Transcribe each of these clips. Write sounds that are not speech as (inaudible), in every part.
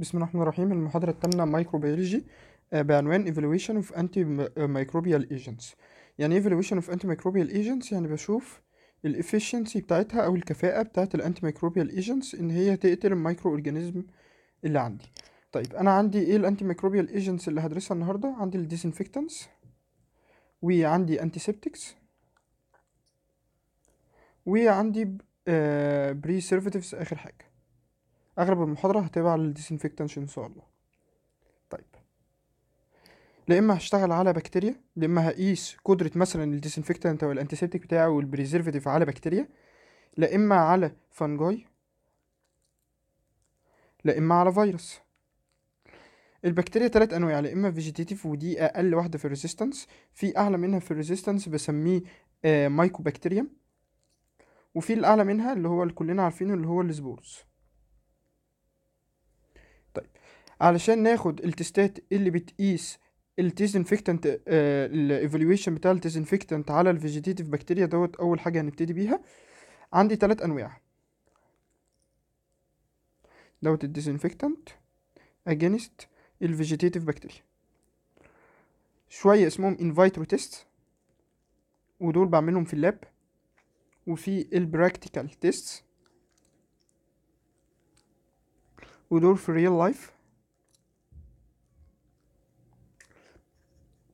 بسم الله الرحمن الرحيم المحاضرة الثامنة مايكروبيولوجي آه، بعنوان evaluation of antimicrobial agents يعني إيه evaluation of antimicrobial agents يعني بشوف efficiency بتاعتها او الكفاءة بتاعت antimicrobial ايجنتس ان هي تقتل الميكرو اورجانيزم اللي عندي طيب انا عندي ايه antimicrobial ايجنتس اللي هدرسها النهاردة عندي disinfectants وعندي antiseptics وعندي آه، preservatives اخر حاجة اغلب المحاضره هتبقى على الديسانفكتنت ان شاء الله طيب لا اما هشتغل على بكتيريا لا اما هقيس قدره مثلا الديسنفكتنت او الانتيسيبتيك بتاعي والبريزرفاتيف على بكتيريا لا اما على فانجاي لا اما على فيروس البكتيريا تلات انواع لا اما فيجيتيف ودي اقل واحده في الريزيستنس في اعلى منها في الريزيستنس بسميه آه مايكوبكتيريا وفي الاعلى منها اللي هو اللي كلنا عارفينه اللي هو السبورز علشان ناخد التستات اللي بتقيس التيزنفكتنت آه، الايفالويشن بتاع التيزنفكتنت على الفيجيتيف بكتيريا دوت اول حاجه هنبتدي بيها عندي ثلاث انواع دوت الديزنفكتنت اجينست الفيجيتيف بكتيريا شويه اسمهم انفيترو تيست ودول بعملهم في اللاب وفي البراكتيكال تيست ودول في الريل لايف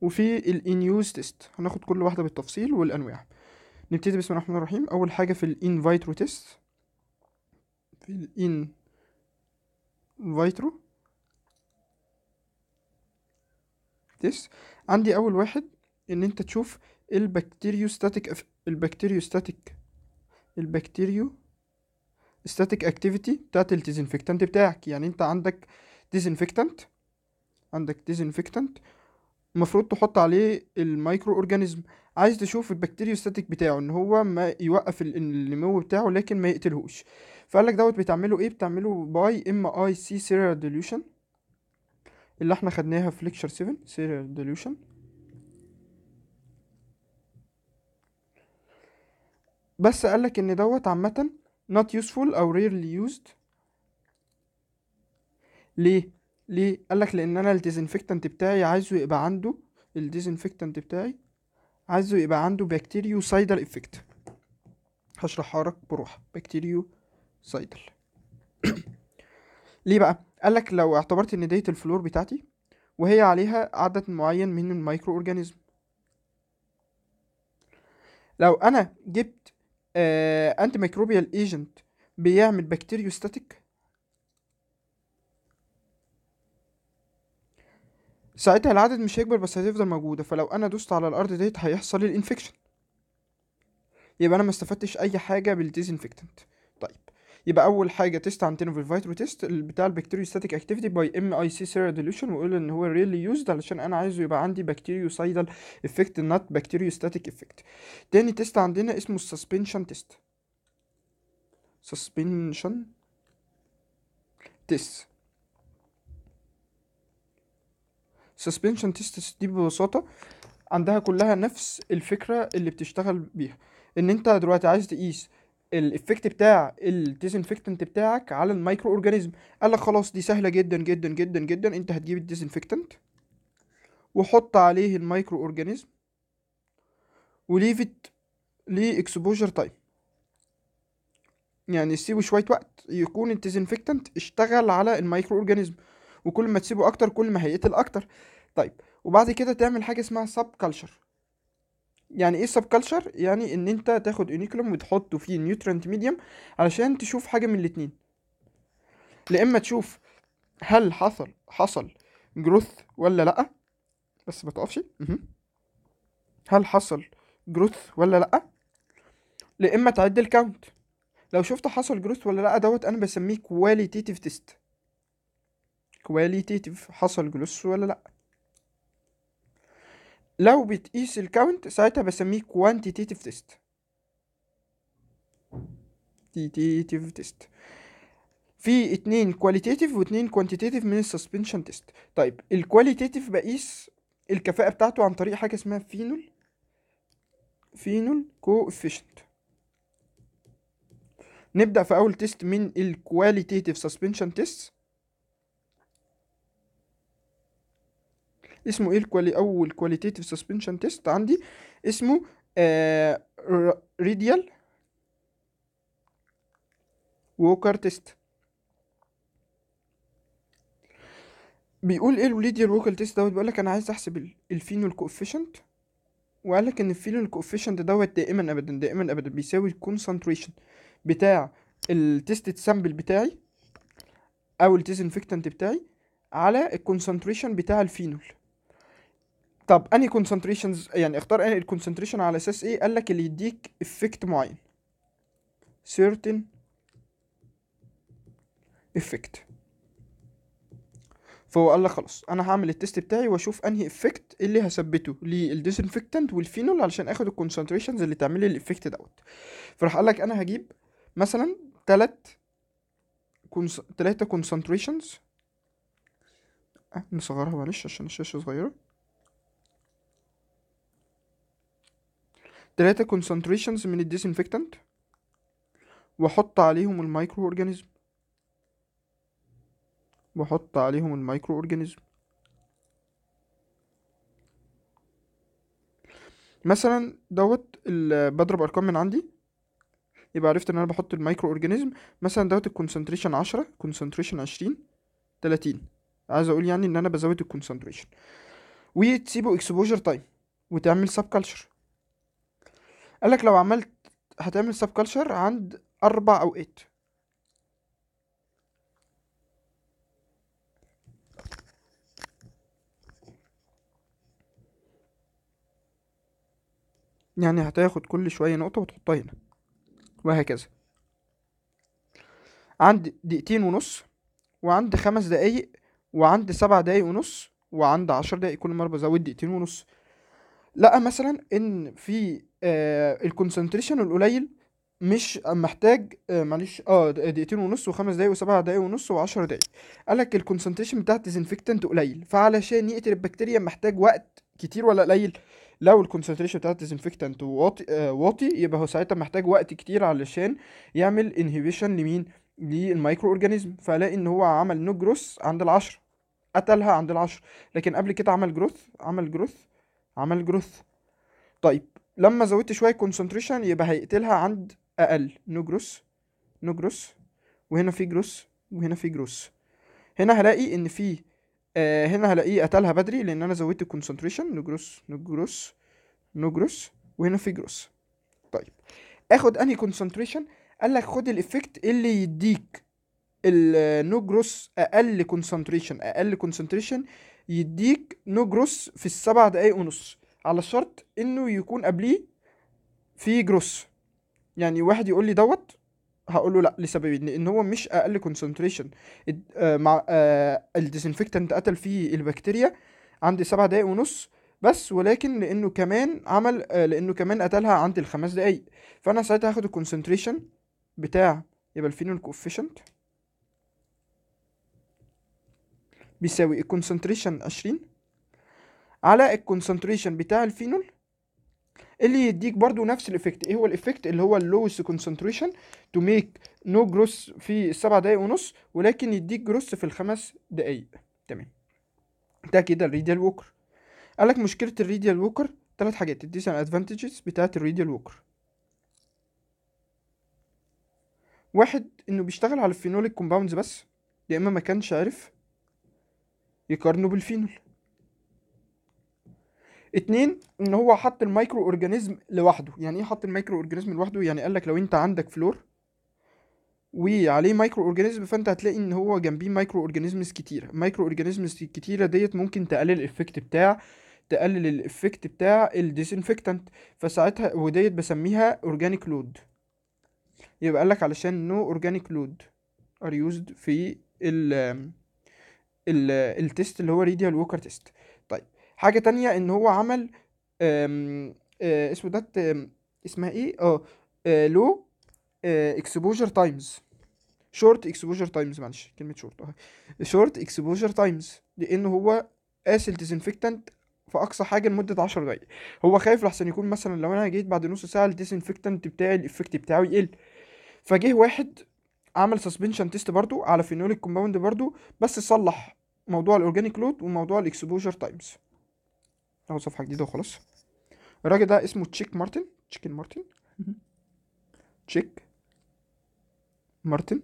وفي الانيوز تيست هناخد كل واحده بالتفصيل والانواع نبتدي بسم الله الرحمن الرحيم اول حاجه في الان فيترو تيست في الان فيترو تيست عندي اول واحد ان انت تشوف البكتيريو ستاتيك البكتيريو ستاتيك البكتيريو ستاتيك اكتيفيتي بتاعت الديزانفكتنت بتاعك يعني انت عندك ديزانفكتنت عندك ديزانفكتنت المفروض تحط عليه المايكرو اورجانيزم عايز تشوف البكتيريوستاتيك بتاعه ان هو ما يوقف النمو بتاعه لكن ما يقتلهوش فقالك دوت بتعمله ايه بتعمله باي ام اي سي سيريال ديلوشن اللي احنا خدناها في ليكشر 7 سيريال ديلوشن بس قالك ان دوت عامه not useful او rarely used ليه ليه قال لك لان انا الديزنفكتنت بتاعي عايزه يبقى عنده الديزنفكتنت بتاعي عايزه يبقى عنده بكتيريو سايدر افكت هشرحها لك بروح بكتيريو سايدر ليه بقى قال لك لو اعتبرت ان ديت الفلور بتاعتي وهي عليها عدد معين من الميكرو اورجانيزم لو انا جبت آه انتي ميكروبيال ايجنت بيعمل بكتيريو ستاتيك ساعتها العدد مش هيكبر بس هتفضل موجودة فلو أنا دوست على الأرض ديت هيحصل لي الانفكشن يبقى أنا ما استفدتش أي حاجة بالديزانفكتنت طيب يبقى أول حاجة تيست عندنا في الفايترو تيست بتاع البكتيريوستاتيك اكتيفيتي باي ام اي سي سيرا ديليوشن وقول إن هو ريلي يوزد علشان أنا عايزه يبقى عندي بكتيريوسايدال افكت نوت بكتيريوستاتيك افكت تاني تيست عندنا اسمه السسبنشن تيست سسبنشن تيست سسبنشن تيست دي ببساطه عندها كلها نفس الفكره اللي بتشتغل بيها ان انت دلوقتي عايز تقيس الافكت بتاع الديزنفكتنت بتاعك على الميكرو اورجانيزم قال لك خلاص دي سهله جدا جدا جدا جدا انت هتجيب الديزنفكتنت وحط عليه الميكرو اورجانيزم وليفت ليه اكسبوجر تايم يعني سيبه شويه وقت يكون الديزنفكتنت اشتغل على الميكرو اورجانيزم وكل ما تسيبه اكتر كل ما هيقتل اكتر طيب وبعد كده تعمل حاجه اسمها سب كلتشر يعني ايه سب كلتشر يعني ان انت تاخد انيكلوم وتحطه فيه نيوترنت ميديوم علشان تشوف حاجه من الاتنين لا اما تشوف هل حصل حصل جروث ولا لا بس ما تقفش هل حصل جروث ولا لا لا اما تعد الكاونت لو شفت حصل جروث ولا لا دوت انا بسميه كواليتيتيف تيست كواليتيتيف حصل جلوس ولا لأ لو بتقيس الكاونت ساعتها بسميه كوانتيتيف تيست كوانتيتيف تيست في اتنين كواليتيتيف واتنين كوانتيتيف من السسبنشن تيست طيب الكواليتيتيف بقيس الكفاءة بتاعته عن طريق حاجة اسمها فينول فينول كوفيشنت نبدأ في أول تيست من الكواليتيتيف سسبنشن تيست اسمه ايه الكوالي اول كواليتيتيف سسبنشن تيست عندي اسمه ريديال ووكر تيست بيقول ايه الريديال ووكر تيست دوت بيقول لك انا عايز احسب الفينول كوفيشنت وقال لك ان الفينول كوفيشنت دوت دائما ابدا دائما ابدا بيساوي الكونسنتريشن بتاع التيست سامبل بتاعي او التيست انفكتنت بتاعي على الكونسنتريشن بتاع الفينول طب انهي كونسنتريشنز يعني اختار انهي الكونسنتريشن على اساس ايه قال لك اللي يديك افكت معين certain effect فهو قال لك خلاص انا هعمل التيست بتاعي واشوف انهي افكت اللي هثبته للديسنفكتنت والفينول علشان اخد الكونسنتريشنز اللي تعمل لي الافكت دوت فراح قال لك انا هجيب مثلا تلات كونس... تلاتة كونسنتريشنز آه، نصغرها معلش عشان الشاشة صغيرة 3 concentrations من الديسنفكتنت واحط عليهم المايكرو اورجانيزم واحط عليهم المايكرو اورجانيزم مثلا دوت بضرب ارقام من عندي يبقى عرفت ان انا بحط المايكرو اورجانيزم مثلا دوت الكونسنتريشن عشرة كونسنتريشن عشرين تلاتين عايز اقول يعني ان انا بزود الكونسنتريشن وتسيبه اكسبوجر تايم وتعمل سب كلتشر قال لك لو عملت هتعمل سب كلتشر عند اربع اوقات يعني هتاخد كل شوية نقطة وتحطها هنا وهكذا عند دقيقتين ونص وعند خمس دقايق وعند سبع دقايق ونص وعند عشر دقايق كل مرة بزود دقيقتين ونص لقى مثلا ان في آه، الكونسنتريشن القليل مش محتاج آه معلش اه دقيقتين ونص وخمس دقايق وسبع دقايق ونص وعشر دقايق قالك الكونسنتريشن بتاعت الديزنفكتنت قليل فعلشان يقتل البكتيريا محتاج وقت كتير ولا قليل لو الكونسنتريشن بتاعت الديزنفكتنت واطي آه واطي يبقى هو ساعتها محتاج وقت كتير علشان يعمل انهيبيشن لمين للمايكرو اورجانيزم فلاقي ان هو عمل نو جروث عند العشر قتلها عند العشر لكن قبل كده عمل جروث عمل جروث عمل جروث طيب لما زودت شوية كونسنتريشن يبقى هيقتلها عند أقل نو جروس نو جروس وهنا في جروس وهنا في جروس هنا هلاقي ان في آه، هنا هلاقيه قتلها بدري لان انا زودت كونسنتريشن نو جروس نو جروس نو جروس وهنا في جروس طيب اخد انهي كونسنتريشن قال لك خد الافكت اللي يديك النو جروس آه، اقل كونسنتريشن اقل كونسنتريشن يديك نو جروس في السبع دقايق ونص على شرط انه يكون قبليه في جروس يعني واحد يقول لي دوت هقول له لا لسببين لان هو مش اقل كونسنتريشن آه، مع آه، الديزنفكتنت قتل فيه البكتيريا عند سبع دقايق ونص بس ولكن لانه كمان عمل آه، لانه كمان قتلها عند الخمس دقايق فانا ساعتها هاخد الكونسنتريشن بتاع يبقى الفينول كوفيشنت بيساوي الكونسنتريشن 20 على الكونسنتريشن بتاع الفينول اللي يديك برضو نفس الافكت ايه هو الافكت اللي هو اللوس كونسنتريشن تو ميك نو جروس في السبع دقايق ونص ولكن يديك جروس في الخمس دقايق تمام ده كده الريديال ووكر قالك مشكلة الريديال ووكر ثلاث حاجات الديسن ادفانتجز بتاعة الريديال ووكر واحد انه بيشتغل على الفينوليك كومباوندز بس يا اما ما كانش عارف يقارنه بالفينول اتنين ان هو حط المايكرو اورجانيزم لوحده يعني ايه حط المايكرو اورجانيزم لوحده يعني قالك لو انت عندك فلور وعليه مايكرو اورجانيزم فانت هتلاقي ان هو جنبيه مايكرو اورجانيزمز كتيره مايكرو اورجانيزمز الكتيره ديت ممكن تقلل الايفكت بتاع تقلل الايفكت بتاع الديسنفكتنت فساعتها وديت بسميها اورجانيك لود يبقى قالك علشان نو اورجانيك لود ار يوزد في ال التيست اللي هو ريديال ووكر تيست طيب حاجه تانية ان هو عمل آه، اسمه ده اسمها ايه اه لو اكسبوجر تايمز شورت اكسبوجر تايمز معلش كلمه شورت شورت اكسبوجر تايمز لان هو اسل الديزنفكتنت في اقصى حاجه لمده 10 دقايق هو خايف لحسن يكون مثلا لو انا جيت بعد نص ساعه الديزنفكتنت بتاعي الايفكت بتاعه يقل فجه واحد اعمل سسبنشن تيست برضو على فينوليك كومباوند برضو بس صلح موضوع الاورجانيك لود وموضوع الاكسبوجر تايمز اهو صفحه جديده وخلاص الراجل ده اسمه تشيك مارتن تشيكن مارتن تشيك مارتن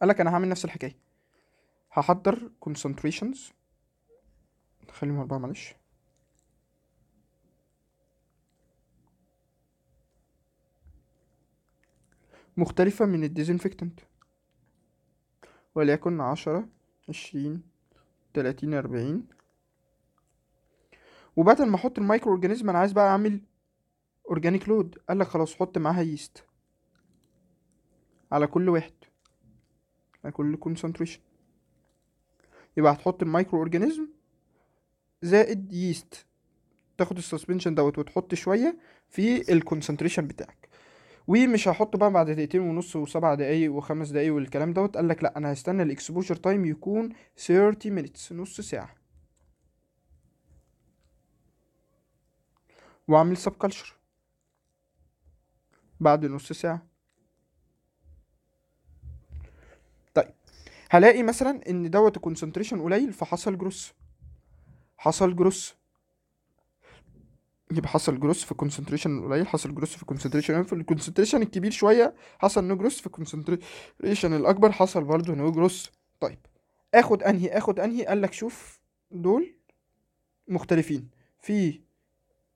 قالك انا هعمل نفس الحكايه هحضر concentrations خليهم اربعه معلش مختلفة من الديزنفكتنت وليكن عشرة عشرين تلاتين أربعين وبدل ما احط المايكرو اورجانيزم انا عايز بقى اعمل اورجانيك لود قال لك خلاص حط معاها ييست على كل واحد على كل كونسنتريشن يبقى هتحط المايكرو اورجانيزم زائد ييست تاخد السسبنشن دوت وتحط شويه في الكونسنتريشن بتاعك ومش هحطه بقى بعد دقيقتين ونص وسبع دقايق وخمس دقايق والكلام دوت قال لك لا انا هستنى الاكسبوجر تايم يكون 30 minutes نص ساعه واعمل سب كلتشر بعد نص ساعه طيب هلاقي مثلا ان دوت الكونسنتريشن قليل فحصل جروس حصل جروس يبقى حصل جروس في كونسنتريشن القليل حصل جروس في كونسنتريشن في الكونسنتريشن الكبير شويه حصل نو جروس في الكونسنتريشن الاكبر حصل برضه نو جروس طيب اخد انهي اخد انهي قال لك شوف دول مختلفين في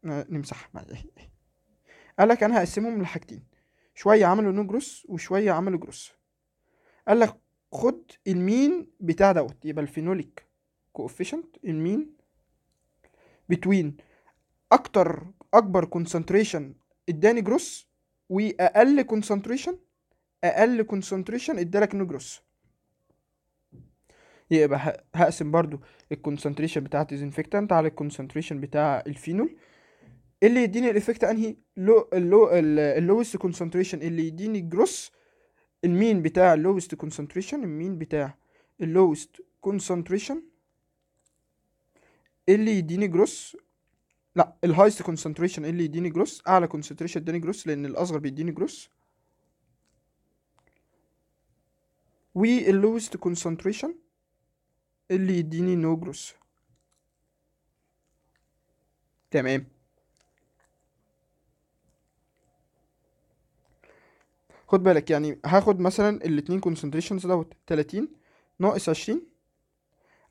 آه، نمسح (laughs) قال لك انا هقسمهم لحاجتين شويه عملوا نو جروس وشويه عملوا جروس قال لك خد المين بتاع دوت يبقى الفينوليك كوفيشنت المين بتوين اكتر اكبر كونسنتريشن اداني جروس واقل كونسنتريشن اقل كونسنتريشن ادالك نو جروس يبقى هقسم برضو الكونسنتريشن بتاعت ديزنفكتنت على الكونسنتريشن بتاع الفينول اللي يديني الايفكت انهي لو اللو اللوست كونسنتريشن اللي يديني جروس المين بتاع اللوست كونسنتريشن المين بتاع اللوست كونسنتريشن اللي يديني جروس لا الهايست كونسنتريشن اللي يديني جروس اعلى كونسنتريشن يديني جروس لان الاصغر بيديني جروس واللوست كونسنتريشن اللي يديني نو جروس تمام خد بالك يعني هاخد مثلا الاتنين كونسنتريشنز دوت تلاتين ناقص عشرين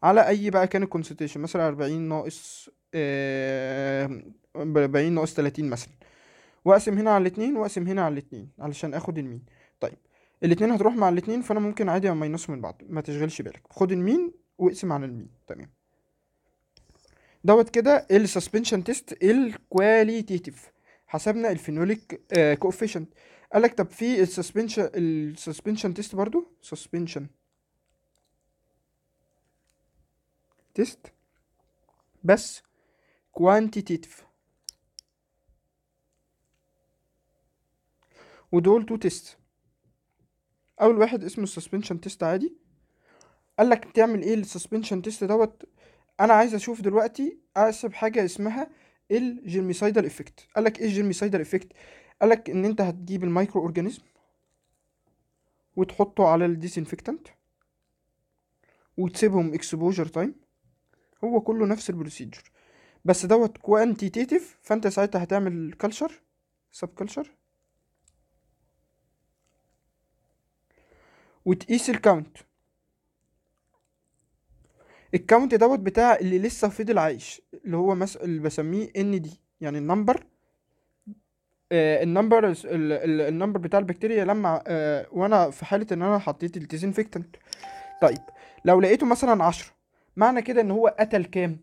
على اي بقى كان الكونسنتريشن مثلا 40 ناقص 40 آه، ناقص 30 مثلا واقسم هنا على الاثنين واقسم هنا على الاثنين علشان اخد المين طيب الاثنين هتروح مع الاثنين فانا ممكن عادي اما ينصهم من بعض ما تشغلش بالك خد المين واقسم على المين تمام دوت كده السسبنشن تيست الكواليتيتيف حسبنا الفينوليك كوفيشنت قالك طب في السسبنشن السسبنشن تيست برضو سسبنشن تيست بس كوانتيتيف ودول تو تيست اول واحد اسمه السسبنشن تيست عادي قال لك تعمل ايه السسبنشن تيست دوت انا عايز اشوف دلوقتي احسب حاجه اسمها الجيرميسايدال افكت قال لك ايه الجيرميسايدال افكت قال لك ان انت هتجيب المايكرو اورجانيزم وتحطه على الديسانفكتنت وتسيبهم اكسبوجر تايم هو كله نفس البروسيجر بس دوت كوانتيتيف فانت ساعتها هتعمل كلتشر سب كلتشر وتقيس الكاونت الكاونت دوت بتاع اللي لسه فضل عايش اللي هو مس... اللي بسميه ان دي يعني النمبر آه النمبر النمبر بتاع البكتيريا لما آه وانا في حاله ان انا حطيت الديزانفكتنت طيب لو لقيته مثلا عشرة معنى كده ان هو قتل كام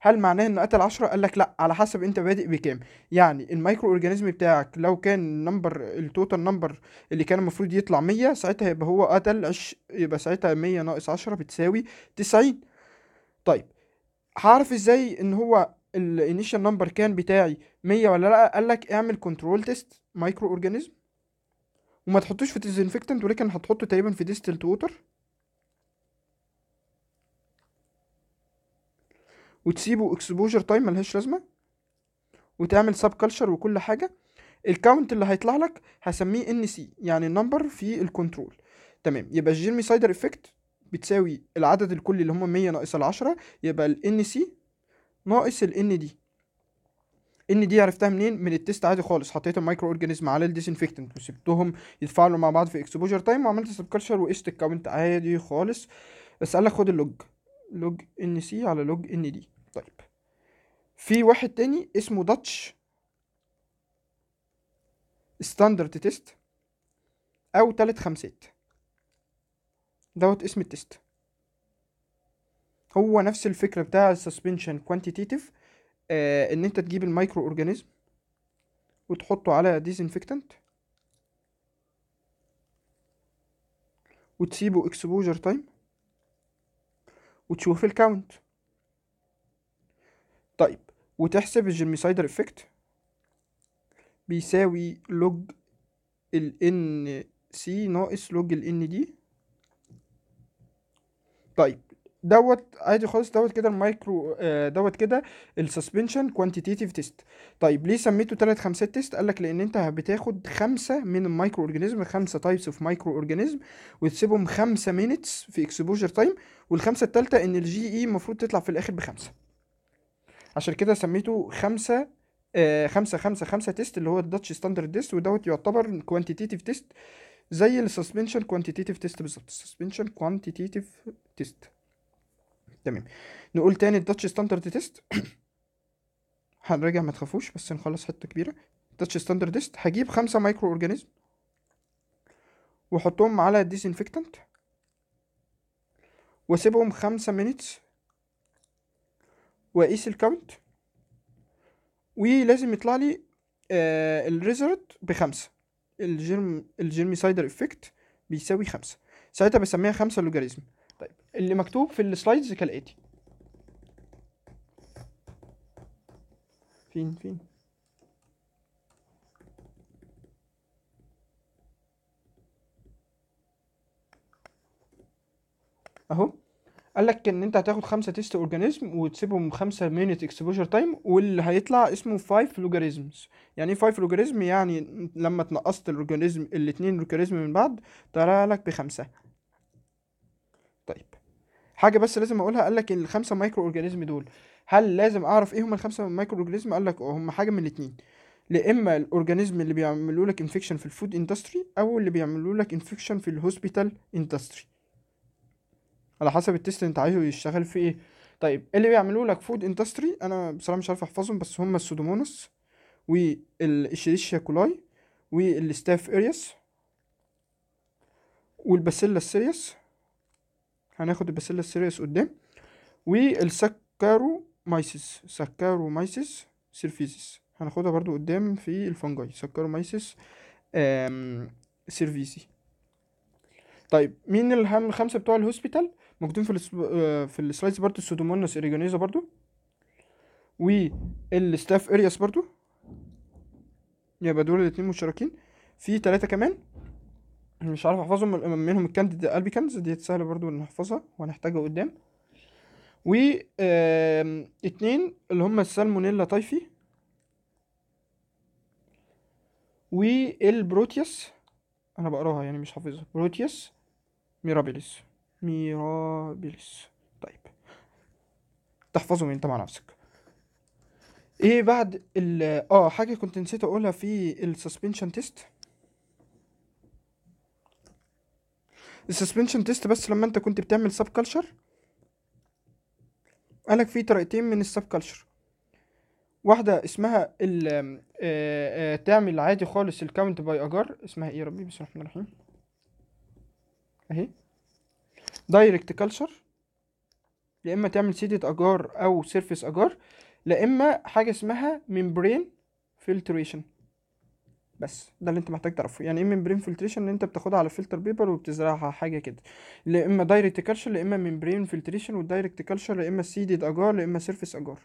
هل معناه انه قتل عشرة قال لك لا على حسب انت بادئ بكام يعني المايكرو اورجانيزم بتاعك لو كان نمبر التوتال نمبر اللي كان المفروض يطلع 100 ساعتها يبقى هو قتل عش... يبقى ساعتها 100 ناقص 10 بتساوي 90 طيب هعرف ازاي ان هو الانيشال نمبر كان بتاعي 100 ولا لا قال لك اعمل كنترول تيست مايكرو اورجانيزم وما تحطوش في ديزانفكتنت ولكن هتحطه تقريبا في ديستلت ووتر وتسيبه اكسبوجر تايم ملهاش لازمه وتعمل سب كلتشر وكل حاجه الكاونت اللي هيطلع لك هسميه ان سي يعني النمبر في الكنترول تمام يبقى الجيرمي سايدر افكت بتساوي العدد الكلي اللي هم 100 ناقص ال 10 يبقى ال ان سي ناقص ال ان دي ان دي عرفتها منين من التيست عادي خالص حطيت المايكرو اورجانيزم على الديسانفكتنت وسبتهم يتفاعلوا مع بعض في اكسبوجر تايم وعملت سب كلتشر وقست الكاونت عادي خالص بس قال لك خد اللوج لوج ان سي على لوج ان دي طيب في واحد تاني اسمه داتش ستاندرد تيست او تالت خمسات دوت اسم التيست هو نفس الفكرة بتاع السسبنشن كوانتيتيف آه ان انت تجيب المايكرو اورجانيزم وتحطه على ديزنفكتنت وتسيبه اكسبوجر تايم وتشوف الكاونت طيب وتحسب الجيرميسايدر افكت بيساوي لوج ال ان سي ناقص لوج ال ان دي طيب دوت عادي خالص دوت كده المايكرو آه، دوت كده السسبنشن كوانتيتيف تيست طيب ليه سميته تلات خمسات تيست قالك لان انت بتاخد خمسة من المايكرو اورجانيزم خمسة تايبس اوف مايكرو اورجانيزم وتسيبهم خمسة مينتس في اكسبوجر تايم والخمسة التالتة ان الجي اي e المفروض تطلع في الاخر بخمسة عشان كده سميته خمسة آه خمسة خمسة خمسة تيست اللي هو الداتش ستاندرد تيست ودوت يعتبر كوانتيتيف تيست زي السسبنشن كوانتيتيف تيست بالظبط السسبنشن كوانتيتيف تيست تمام نقول تاني الداتش ستاندرد تيست (coughs) هنراجع ما تخافوش بس نخلص حته كبيره الداتش ستاندرد تيست هجيب خمسة مايكرو اورجانيزم واحطهم على ديسانفكتنت واسيبهم خمسة مينتس واقيس الكاونت ولازم يطلع لي آه الريزلت بخمسة الجيرم الجيرمي سايدر افكت بيساوي خمسة ساعتها بسميها خمسة لوجاريزم طيب اللي مكتوب في السلايدز كالآتي فين فين اهو قال لك ان انت هتاخد خمسه تيست اورجانيزم وتسيبهم خمسه مينت اكسبوجر تايم واللي هيطلع اسمه فايف لوجاريزمز يعني ايه فايف لوجاريزم يعني لما تنقصت الاورجانيزم الاثنين لوجاريزم من بعض طلع لك بخمسه طيب حاجه بس لازم اقولها قال لك الخمسه مايكرو اورجانيزم دول هل لازم اعرف ايه هم الخمسه مايكرو اورجانيزم قال لك هم حاجه من الاثنين لا اما الاورجانيزم اللي بيعملوا لك انفكشن في الفود اندستري او اللي بيعملوا لك انفكشن في الهوسبيتال اندستري على حسب التست انت عايزه يشتغل في ايه طيب إيه اللي بيعملوا لك فود اندستري انا بصراحه مش عارف احفظهم بس هم السودومونس والشريشيا كولاي والستاف اريس والباسيلا السيريس هناخد الباسيلا السيريس قدام والسكارو مايسيس سكارو مايسيس سيرفيسيس هناخدها برضو قدام في الفنجاي سكارو مايسيس سيرفيسي طيب مين الهم الخمسة بتوع الهوسبيتال موجودين في الس... آه، في السلايدز برضو السودومونس اريجونيزا برضو والستاف ارياس برضو يبقى دول الاتنين مشتركين في تلاتة كمان مش عارف احفظهم منهم الكانديد البيكانز دي سهله برضو نحفظها وهنحتاجها قدام و اتنين اللي هم السالمونيلا تايفي البروتيس انا بقراها يعني مش حافظها بروتيس ميرابيليس ميرابيلس طيب من انت مع نفسك ايه بعد ال اه حاجه كنت نسيت اقولها في السسبنشن تيست السسبنشن تيست بس لما انت كنت بتعمل سب كلتشر قالك في طريقتين من السب كلتشر واحده اسمها ال آه، آه، تعمل عادي خالص الكاونت باي اجار اسمها ايه يا ربي بسم الله الرحمن الرحيم اهي دايركت كلتشر يا اما تعمل سيدة اجار او سيرفيس اجار لا اما حاجه اسمها ميمبرين فلتريشن بس ده اللي انت محتاج تعرفه يعني ايه ميمبرين فلتريشن ان انت بتاخدها على فلتر بيبر وبتزرعها حاجه كده لا اما دايركت كلتشر لا اما ميمبرين فلتريشن والدايركت كلتشر لا اما سيدد اجار لا اما سيرفيس اجار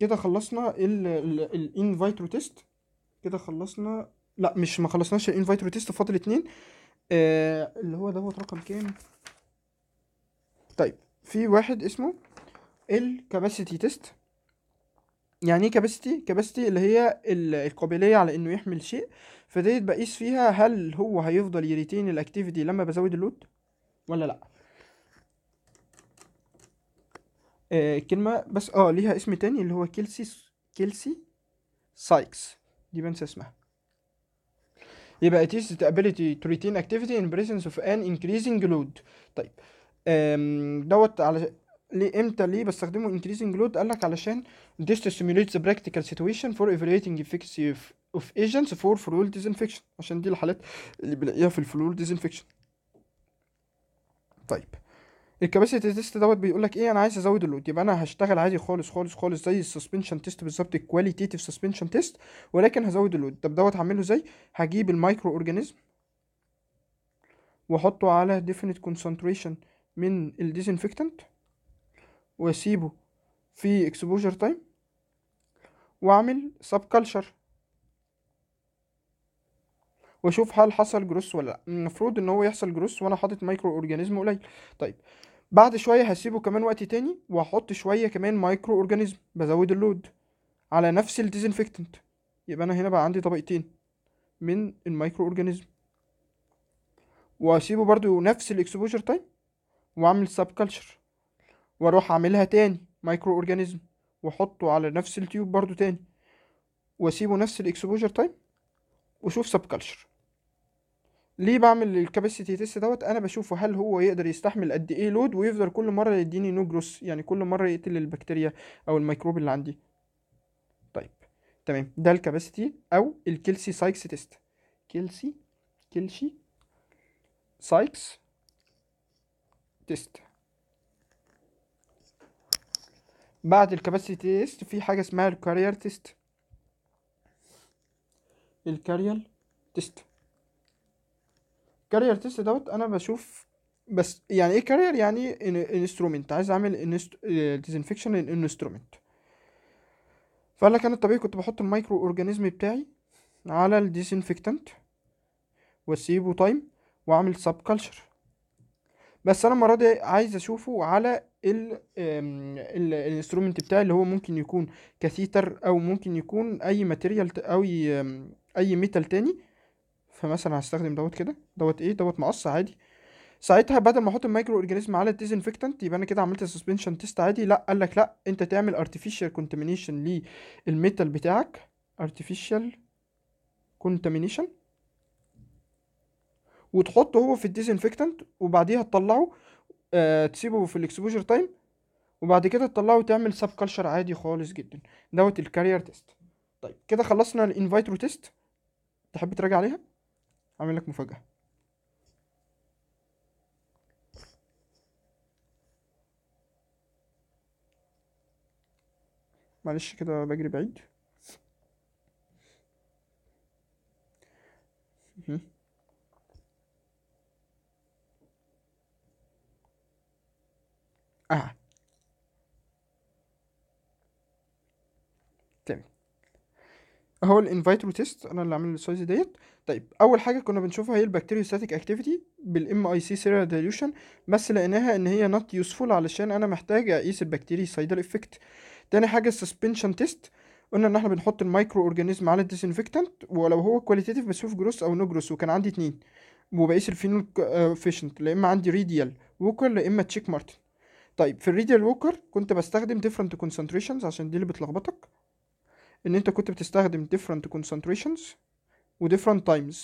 كده خلصنا الان فيترو تيست كده خلصنا لا مش ما خلصناش الان فيترو تيست فاضل اتنين آه، اللي هو دوت رقم كام طيب في واحد اسمه الكاباسيتي تيست يعني ايه كاباسيتي كاباسيتي اللي هي القابليه على انه يحمل شيء فديت بقيس فيها هل هو هيفضل يريتين الاكتيفيتي لما بزود اللود ولا لا آه كلمة بس اه ليها اسم تاني اللي هو كيلسي كيلسي سايكس دي بنسى اسمها يبقى it is the ability to retain activity in presence of an increasing load طيب دوت على ليه امتى ليه بستخدمه increasing load قالك علشان this simulates the practical situation for evaluating efficacy of of agents for fluid disinfection عشان دي الحالات اللي بنلاقيها في الفلويد disinfection طيب الكباسيتي تيست دوت بيقول لك ايه انا عايز ازود اللود يبقى انا هشتغل عادي خالص خالص خالص زي السسبنشن تيست بالظبط الكواليتيتيف سسبنشن تيست ولكن هزود اللود طب دوت هعمله ازاي هجيب المايكرو اورجانيزم واحطه على ديفينيت كونسنتريشن من الديزانفكتنت واسيبه في اكسبوجر تايم واعمل سب كلتشر واشوف هل حصل جروس ولا لا المفروض ان هو يحصل جروس وانا حاطط مايكرو اورجانيزم قليل طيب بعد شوية هسيبه كمان وقت تاني وهحط شوية كمان مايكرو اورجانيزم بزود اللود على نفس الديزنفكتنت يبقى انا هنا بقى عندي طبقتين من المايكرو اورجانيزم واسيبه برضو نفس الاكسبوجر تايم واعمل سب كلتشر واروح اعملها تاني مايكرو اورجانيزم واحطه على نفس التيوب برضو تاني واسيبه نفس الاكسبوجر تايم واشوف سب كلتشر ليه بعمل الكاباسيتي تيست دوت انا بشوفه هل هو يقدر يستحمل قد ايه لود ويفضل كل مره يديني نو جروس يعني كل مره يقتل البكتيريا او الميكروب اللي عندي طيب تمام ده الكاباسيتي او الكيلسي سايكس تيست كيلسي كيلشي سايكس تيست بعد الكاباسيتي تيست في حاجه اسمها الكارير تيست الكارير تيست كارير تيست دوت انا بشوف بس يعني ايه كارير يعني انسترومنت عايز اعمل ديزنفكشن للانسترومنت آه، فقال لك انا الطبيعي كنت بحط المايكرو اورجانيزم بتاعي على الديزنفكتنت واسيبه تايم واعمل سب كلتشر بس انا المره دي عايز اشوفه على ال الانسترومنت بتاعي اللي هو ممكن يكون كاثيتر او ممكن يكون اي ماتيريال او اي ميتال تاني فمثلا هستخدم دوت كده دوت ايه دوت مقص عادي ساعتها بدل ما احط المايكرو اورجانيزم على الديزنفكتنت يبقى انا كده عملت سسبنشن تيست عادي لا قال لك لا انت تعمل ارتفيشال كونتامينيشن للميتال بتاعك ارتفيشال كونتامينيشن وتحطه هو في الديزنفكتنت وبعديها تطلعه آه تسيبه في الاكسبوجر تايم وبعد كده تطلعه تعمل سب كلشر عادي خالص جدا دوت الكارير تيست طيب كده خلصنا الانفيترو تيست تحب تراجع عليها اعمل لك مفاجأة معلش كده بجري بعيد اه اهو الانفيترو تيست انا اللي عامل السايز ديت طيب اول حاجه كنا بنشوفها هي ستاتيك اكتيفيتي بالام اي سي سيرا ديلوشن بس لقيناها ان هي نوت يوسفول علشان انا محتاج اقيس البكتيريا سايدر افكت تاني حاجه السسبنشن تيست قلنا ان احنا بنحط المايكرو اورجانيزم على الديسانفكتنت ولو هو بس بشوف جروس او نو جروس وكان عندي اتنين وبقيس الفينول فيشنت آه، لا اما عندي ريديال ووكر لا اما تشيك مارتن طيب في الريديال ووكر كنت بستخدم ديفرنت كونسنتريشنز عشان دي اللي بتلخبطك ان انت كنت بتستخدم different concentrations و different times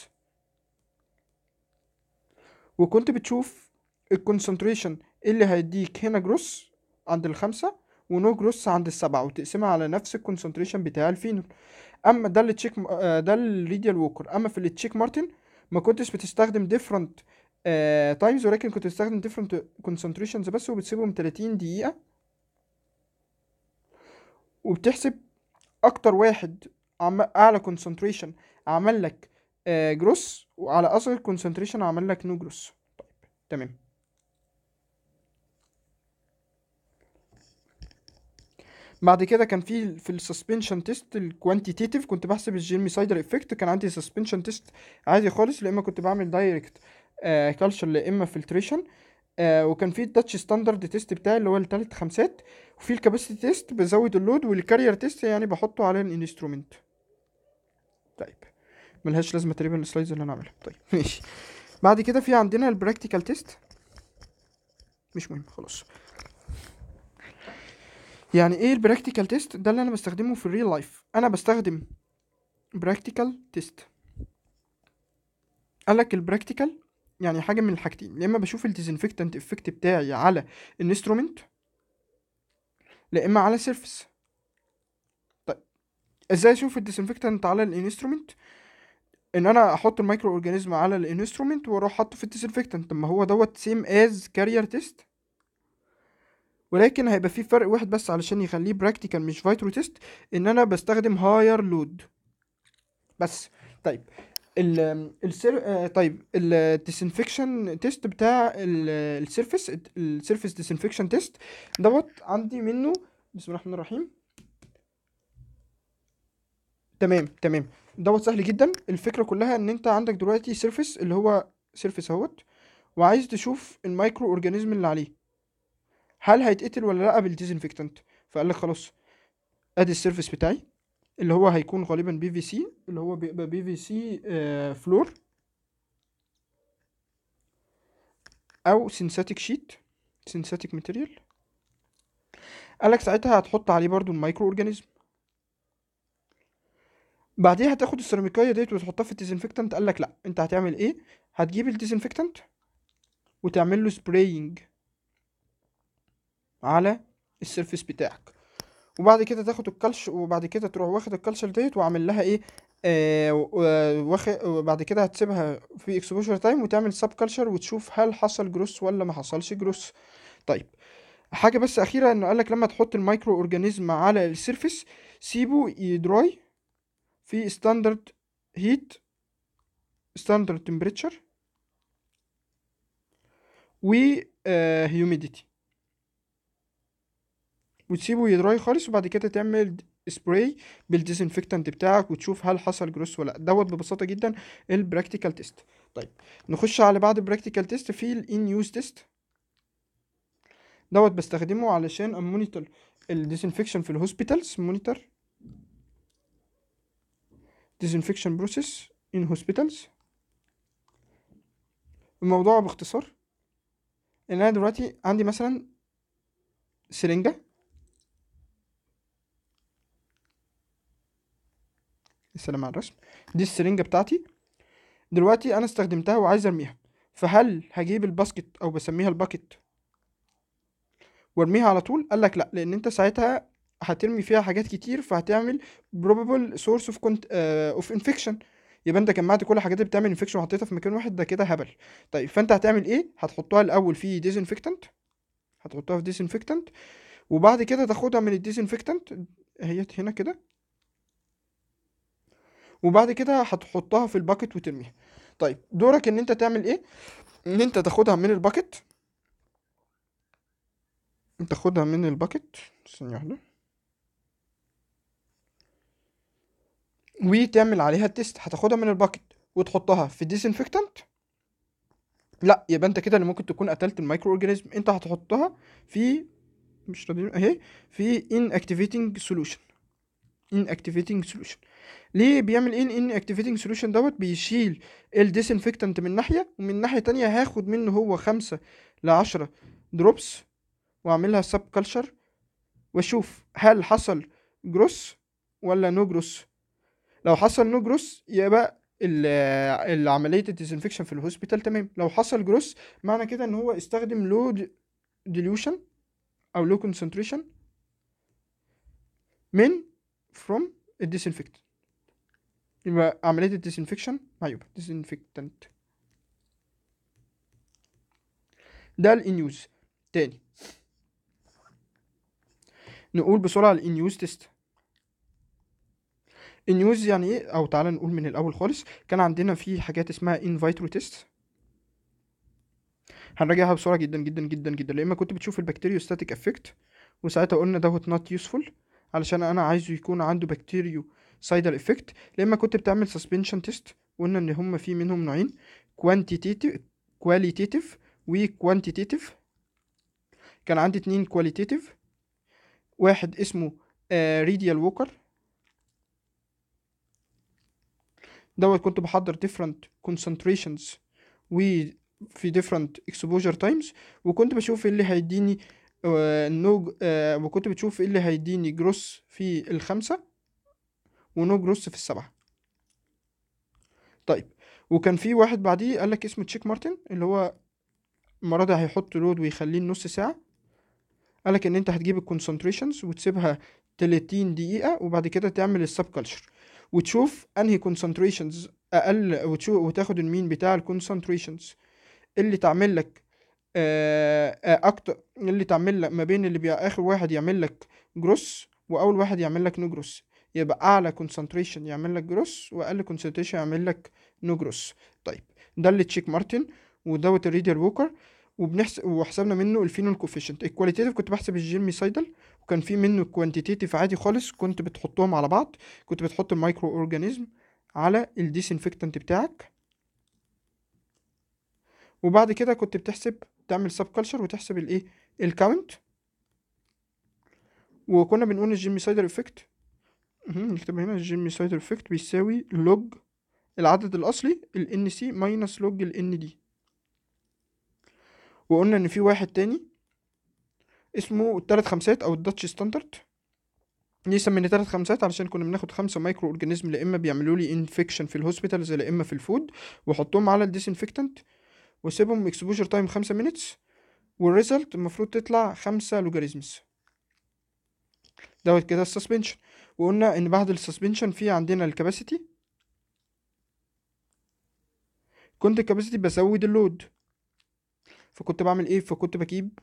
وكنت بتشوف concentration اللي هيديك هنا جروس عند الخمسة ونو جروس عند السبعة وتقسمها على نفس concentration بتاع الفينول اما ده اللي تشيك آه، ده الريديال ووكر اما في التشيك مارتن ما كنتش بتستخدم different تايمز آه، ولكن كنت بتستخدم different concentrations بس وبتسيبهم 30 دقيقة وبتحسب اكتر واحد عم... اعلى كونسنتريشن عمل لك آه، جروس وعلى اصغر كونسنتريشن عمل لك نو جروس طيب تمام بعد كده كان في في السسبنشن تيست الكوانتيتيف كنت بحسب الجيرمي سايدر افكت كان عندي سسبنشن تيست عادي خالص لا اما كنت بعمل دايركت آه، كالشر لا اما فلتريشن آه وكان في التاتش ستاندرد تيست بتاعي اللي هو التالت خمسات وفي الكاباسيتي تيست بزود اللود والكارير تيست يعني بحطه على الانسترومنت طيب ملهاش لازمه تقريبا السلايدز اللي انا عاملها طيب (laughs) ماشي بعد كده في عندنا البراكتيكال تيست مش مهم خلاص يعني ايه البراكتيكال تيست ده اللي انا بستخدمه في الريل لايف انا بستخدم براكتيكال تيست قالك البراكتيكال يعني حاجه من الحاجتين يا اما بشوف الديزنفكتنت افكت بتاعي على الانسترومنت لا اما على السيرفس طيب ازاي اشوف الديزنفكتنت على الانسترومنت ان انا احط المايكرو اورجانيزم على الانسترومنت واروح حاطه في الديزنفكتنت ما هو دوت سيم از كارير تيست ولكن هيبقى في فرق واحد بس علشان يخليه براكتيكال مش فايترو تيست ان انا بستخدم هاير لود بس طيب ال السير... آه، طيب disinfection تيست بتاع السيرفيس السيرفيس disinfection تيست دوت عندي منه بسم الله الرحمن الرحيم تمام تمام دوت سهل جدا الفكره كلها ان انت عندك دلوقتي سيرفيس اللي هو سيرفيس اهوت وعايز تشوف المايكرو اورجانيزم اللي عليه هل هيتقتل ولا لا بالديزنفكتنت فقال لك خلاص ادي السيرفيس بتاعي اللي هو هيكون غالبا بي في سي اللي هو بيبقى بي في سي فلور او سينثاتيك شيت سينثاتيك ماتيريال قالك ساعتها هتحط عليه برضو الميكرو اورجانيزم بعديها هتاخد السيراميكايه ديت وتحطها في الديزانفكتنت قالك لا انت هتعمل ايه هتجيب الديزانفكتنت وتعمل له سبراينج على السيرفيس بتاعك وبعد كده تاخد الكلش وبعد كده تروح واخد الكالشر ديت وعمل لها ايه آه واخد وبعد كده هتسيبها في اكسبوجر تايم وتعمل سب كلشر وتشوف هل حصل جروس ولا ما حصلش جروس طيب حاجه بس اخيره انه قالك لما تحط المايكرو اورجانيزم على السيرفيس سيبه يدراي في ستاندرد هيت ستاندرد تمبريتشر و هيوميديتي آه، وتسيبه يدراي خالص وبعد كده تعمل سبراي بالديزنفكتنت بتاعك وتشوف هل حصل جروس ولا دوت ببساطه جدا البراكتيكال تيست طيب نخش على بعد البراكتيكال تيست في الان يوز تيست دوت بستخدمه علشان امونيتور الديزنفكشن في الهوسبيتالز مونيتور ديزنفكشن بروسيس ان هوسبيتالز الموضوع باختصار ان انا دلوقتي عندي مثلا سرنجه السلام على الرسم دي السرنجة بتاعتي دلوقتي انا استخدمتها وعايز ارميها فهل هجيب الباسكت او بسميها الباكت وارميها على طول قال لك لا لان انت ساعتها هترمي فيها حاجات كتير فهتعمل probable source of كنت اوف انفكشن يبقى انت جمعت كل الحاجات اللي بتعمل انفكشن وحطيتها في مكان واحد ده كده هبل طيب فانت هتعمل ايه هتحطها الاول في ديزانفكتنت هتحطها في ديزانفكتنت وبعد كده تاخدها من الديزانفكتنت هي هنا كده وبعد كده هتحطها في الباكت وترميها طيب دورك ان انت تعمل ايه ان انت تاخدها من الباكت تاخدها من الباكت ثانيه واحده وتعمل عليها التيست هتاخدها من الباكت وتحطها في ديسانفكتنت لا يبقى انت كده اللي ممكن تكون قتلت المايكرو اورجانيزم انت هتحطها في مش راضيين اهي في ان اكتيفيتنج سوليوشن ان اكتيفيتنج سوليوشن ليه بيعمل ايه ان اكتيفيتنج سوليوشن دوت بيشيل الديسنفكتنت من ناحيه ومن ناحيه تانية هاخد منه هو خمسة لعشرة دروبس واعملها سب كلتشر واشوف هل حصل جروس ولا نو جروس لو حصل نو جروس يبقى عمليه الديزنفكشن في الهوسبيتال تمام لو حصل جروس معنى كده ان هو استخدم لو ديليوشن او لو كونسنتريشن من from الديسانفكت يبقى عملية disinfection أيوه disinfectant ده الانيوز تاني نقول بسرعة الانيوز تيست النيوز يعني ايه او تعالى نقول من الاول خالص كان عندنا في حاجات اسمها ان فيترو تيست هنراجعها بسرعه جدا جدا جدا جدا لان كنت بتشوف البكتيريوستاتيك افكت وساعتها قلنا دوت نوت يوسفول علشان انا عايزه يكون عنده بكتيريو سايدر افكت لما كنت بتعمل سسبنشن تيست قلنا ان هما في منهم نوعين كوانتيتيف كواليتيتيف وكوانتيتيف كان عندي اتنين كواليتيتيف واحد اسمه ريديال آه، ووكر دوت كنت بحضر different concentrations في different exposure times وكنت بشوف ايه اللي هيديني آه، نو آه، وكنت بتشوف ايه اللي هيديني جروس في الخمسة ونو جروس في السبعة طيب وكان في واحد بعديه قال لك اسمه تشيك مارتن اللي هو المرة دي هيحط لود ويخليه نص ساعة قال لك ان انت هتجيب الكونسنتريشنز وتسيبها 30 دقيقة وبعد كده تعمل السب كلتشر وتشوف انهي كونسنتريشنز اقل وتشوف وتاخد المين بتاع الكونسنتريشنز اللي تعمل لك آه، آه، اكتر اللي تعمل لك ما بين اللي بي اخر واحد يعمل لك جروس واول واحد يعمل لك نو جروس يبقى اعلى كونسنتريشن يعمل لك جروس واقل كونسنتريشن يعمل لك نو جروس طيب ده اللي تشيك مارتن ودوت الريدير ووكر وبنحسب وحسبنا منه الفينول كوفيشنت الكواليتيف كنت بحسب سايدل وكان في منه كوانتيتيف عادي خالص كنت بتحطهم على بعض كنت بتحط المايكرو اورجانيزم على الديسنفكتنت بتاعك وبعد كده كنت بتحسب تعمل سب كلتشر وتحسب الايه الكاونت وكنا بنقول سايدل افكت نكتب هنا جيمي سايد افكت بيساوي لوج العدد الأصلي ال NC ماينس لوج ال دي وقلنا إن في واحد تاني اسمه التلات خمسات أو الداتش ستاندرد ليه سميناه تلات خمسات علشان كنا بناخد خمسة مايكرو اورجانيزم لا اما بيعملوا لي انفكشن في الهوسبيتالز لا اما في الفود واحطهم على الديسنفكتنت واسيبهم اكسبوجر تايم خمسة مينتس والريزلت المفروض تطلع خمسة لوجاريزمز دوت كده السسبنشن وقلنا ان بعد السسبنشن في عندنا الكباسيتي كنت الكباسيتي بزود اللود فكنت بعمل ايه فكنت بجيب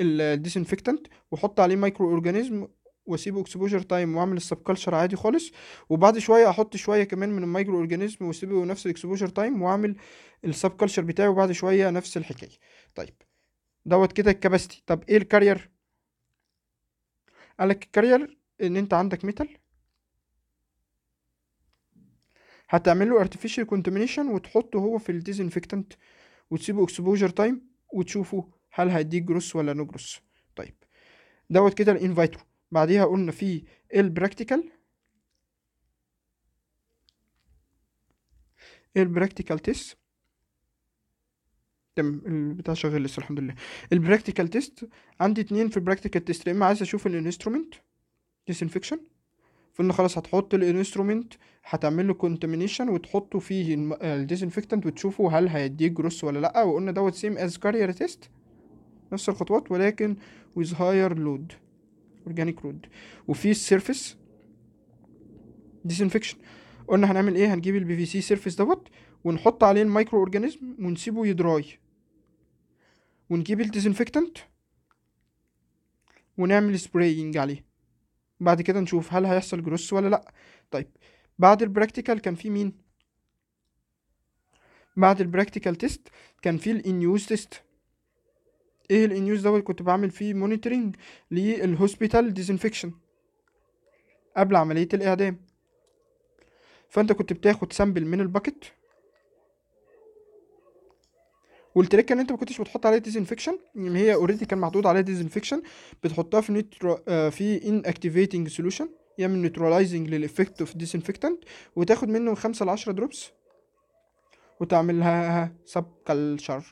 الديسنفكتنت واحط عليه مايكرو اورجانيزم واسيبه اكسبوجر تايم واعمل السبكلشر عادي خالص وبعد شويه احط شويه كمان من المايكرو اورجانيزم واسيبه نفس الاكسبوجر تايم واعمل السبكلشر بتاعي وبعد شويه نفس الحكايه طيب دوت كده الكباسيتي طب ايه الكارير قالك الكارير ان انت عندك ميتال هتعمل له artificial contamination وتحطه هو في الديزنفكتنت وتسيبه اكسبوجر تايم وتشوفه هل هيديك جروس ولا نو جروس طيب دوت كده الانفيترو بعديها قلنا في البراكتيكال البراكتيكال تيست تم البتاع شغال لسه الحمد لله البراكتيكال تيست عندي اتنين في البراكتيكال تيست يا اما عايز اشوف الانسترومنت ديسانفكشن فقلنا خلاص هتحط الانسترومنت هتعمل له كونتامينيشن وتحطه فيه الديسانفكتنت وتشوفه هل هيديك جروس ولا لا وقلنا دوت سيم از كارير تيست نفس الخطوات ولكن with higher load organic load وفي السيرفيس disinfection قلنا هنعمل ايه هنجيب البي في سي سيرفيس دوت ونحط عليه المايكرو اورجانيزم ونسيبه يدراي ونجيب الديزنفكتنت ونعمل سبراينج عليه بعد كده نشوف هل هيحصل جروس ولا لا طيب بعد البراكتيكال كان في مين بعد البراكتيكال تيست كان في الانيوز تيست ايه الانيوز دوت كنت بعمل فيه مونيتورنج للهوسبيتال ديزانفكشن قبل عمليه الاعدام فانت كنت بتاخد سامبل من الباكت والتريكه ان انت ما كنتش بتحط عليها ديزانفكشن يعني هي اوريدي كان محطوط عليها ديزانفكشن بتحطها في نيترو آه، في ان اكتيفيتنج سوليوشن يعمل نيتراليزنج للافكت اوف ديسانفكتنت وتاخد منه من 5 ل 10 دروبس وتعملها سب كلشر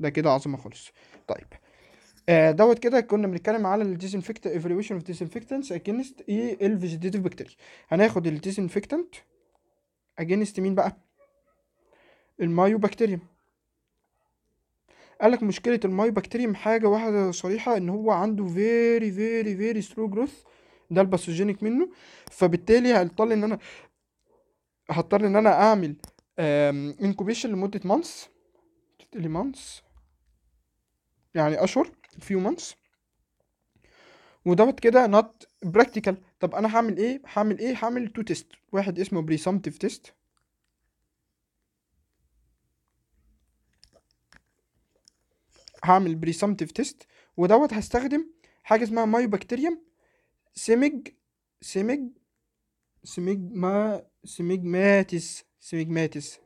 ده كده عظمه خالص طيب آه دوت كده كنا بنتكلم على الديسانفكت ايفالويشن اوف ديسانفكتنتس اجينست ايه الفيجيتيف بكتيريا هناخد الديسانفكتنت اجينست مين بقى المايو بكتيريوم قالك مشكلة المايو بكتيريوم حاجة واحدة صريحة ان هو عنده فيري فيري فيري سلو جروث ده الباثوجينيك منه فبالتالي هيضطر ان انا هضطر ان انا اعمل انكوبيشن لمدة مانس لي مانس يعني اشهر فيو مانس ودوت كده نوت براكتيكال طب انا هعمل ايه هعمل ايه هعمل تو تيست واحد اسمه بريسامتيف تيست هعمل بريسمتيف تيست ودوت هستخدم حاجه اسمها مايو بكتيريوم سيمج سيمج ماتس سيميج ماتس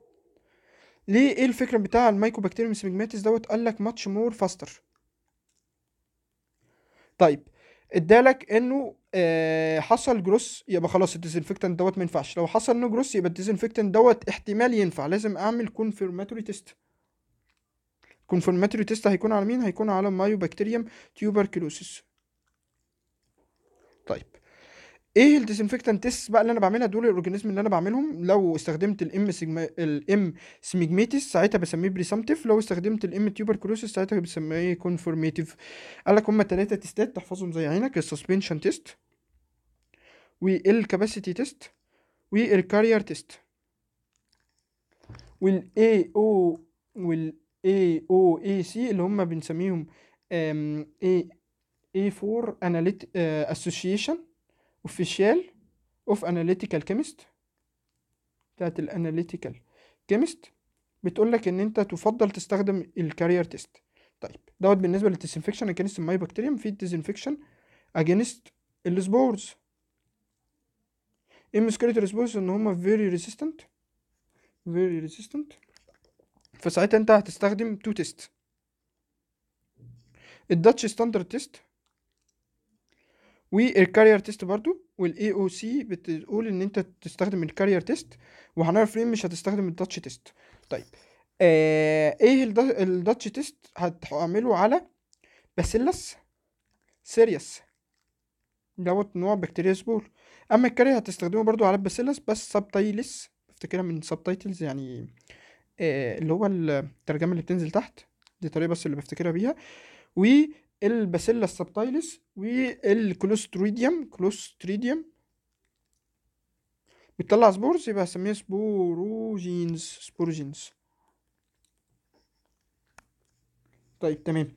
ليه ايه الفكره بتاع المايكوبكتيريوم ماتس دوت قال لك ماتش مور فاستر طيب ادالك انه آه حصل جروس يبقى خلاص الديزنفكتنت دوت ما ينفعش لو حصل نو جروس يبقى الديزنفكتنت دوت احتمال ينفع لازم اعمل كونفيرماتوري تيست كونفورماتوري تيست هيكون على مين هيكون على مايو بكتيريوم تيوبركلوسيس طيب ايه الديسانفكتنت تيست بقى اللي انا بعملها دول الاورجانيزم اللي انا بعملهم لو استخدمت الام سيجما الام سميجميتس ساعتها بسميه بريسامتيف لو استخدمت الام تيوبركلوسيس ساعتها بسميه كونفورميتيف قال لك هما تلاتة تيستات تحفظهم زي عينك السسبنشن تيست والكاباسيتي تيست والكارير تيست والاي او وال اي او اي سي اللي هم بنسميهم اي اي 4 اناليت اسوسيشن اوفيشال اوف اناليتيكال كيمست بتاعت الاناليتيكال كيمست بتقول لك ان انت تفضل تستخدم الكارير تيست طيب دوت بالنسبه للديسانفكشن اجينست الماي بكتيريوم في ديسانفكشن اجينست السبورز Spores سكيلت Spores ان هم فيري Resistant فيري ريسيستنت فساعتها انت هتستخدم تو تيست الداتش ستاندرد تيست والكارير تيست برضو والاي او سي بتقول ان انت تستخدم الكارير تيست وهنعرف ليه مش هتستخدم الداتش تيست طيب آه ايه الداتش تيست هتعمله على باسيلس سيريس دوت نوع بكتيريا سبور اما الكارير هتستخدمه برضو على باسيلس بس سبتايلس افتكرها من سبتايتلز يعني آه، اللي هو الترجمه اللي بتنزل تحت دي طريقه بس اللي بفتكرها بيها والباسيلا السبتايلس والكلوستريديوم كلوستريديوم بتطلع سبورز يبقى هسميها سبوروجينز سبوروجينز طيب تمام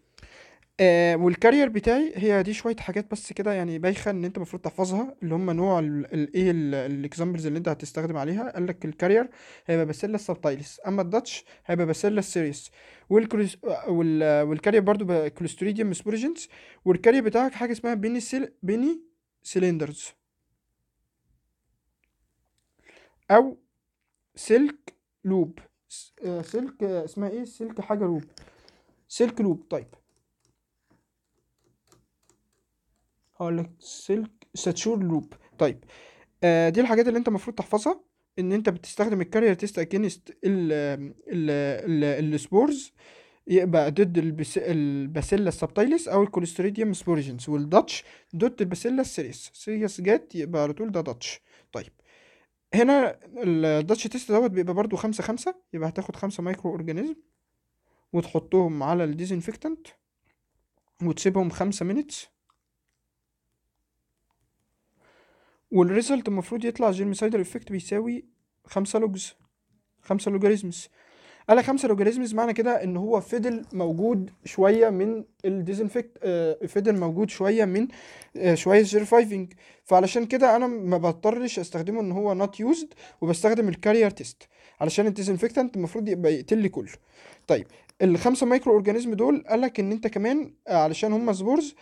آه، والكارير بتاعي هي دي شويه حاجات بس كده يعني بايخه ان انت المفروض تحفظها اللي هم نوع الايه الاكزامبلز اللي انت هتستخدم عليها قال لك الكارير هيبقى باسيلا سبتايلس اما الداتش هيبقى باسيلا سيريس والكروس وال... والكارير برضو كلوستريديوم سبورجنز والكارير بتاعك حاجه اسمها بيني سيل بيني سيلندرز او سلك لوب سلك اسمها ايه سلك حاجه لوب سلك لوب طيب هقولك لك سلك ساتشور لوب طيب آه دي الحاجات اللي انت المفروض تحفظها ان انت بتستخدم الكارير تيست اجينست السبورز يبقى ضد الباسيلا السبتايلس او الكوليستريديوم سبورجنس والداتش ضد الباسيلا السيريس سيريس جات يبقى على طول ده داتش طيب هنا الداتش تيست دوت بيبقى برضو خمسة خمسة يبقى هتاخد خمسة مايكرو اورجانيزم وتحطهم على الديزنفكتنت وتسيبهم خمسة مينتس والريزلت المفروض يطلع الجيرمسايدر افكت بيساوي خمسة لوجز خمسة لوجاريزمز قال خمسة لوجاريزمز معنى كده ان هو فضل موجود شويه من الديزنفكت آه فضل موجود شويه من آه شويه سيرفايفنج فعلشان كده انا ما بضطرش استخدمه ان هو نوت يوزد وبستخدم الكارير تيست علشان الديزنفكتنت المفروض يبقى يقتل لي كله طيب الخمسه مايكرو اورجانيزم دول قال لك ان انت كمان آه، علشان هم سبورز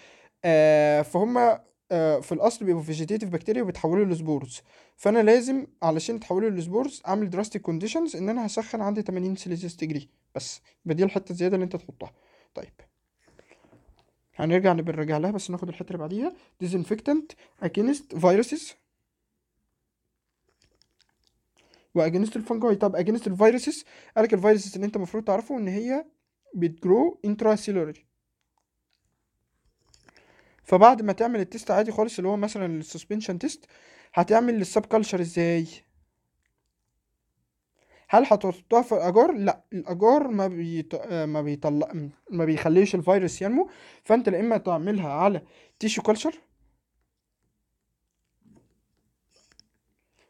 آه فهم آه، في الاصل بيبقوا فيجيتيتيف بكتيريا وبيتحولوا لسبورز فانا لازم علشان يتحولوا لسبورز اعمل دراستيك كونديشنز ان انا هسخن عندي 80 سيليزيوس ديجري بس يبقى دي الحته الزياده اللي انت تحطها طيب هنرجع نرجع لها بس ناخد الحته اللي بعديها disinfectant against viruses واجينست الفنجاي طب اجينست الفيروسز قالك الفيروسز اللي انت المفروض تعرفه ان هي بتجرو انترا سيلوري فبعد ما تعمل التيست عادي خالص اللي هو مثلا السسبنشن تيست هتعمل السب كلشر ازاي هل هتحطها في الاجار لا الاجار ما بيط... ما بيطلع ما بيخليش الفيروس ينمو فانت يا اما تعملها على تيشو كلشر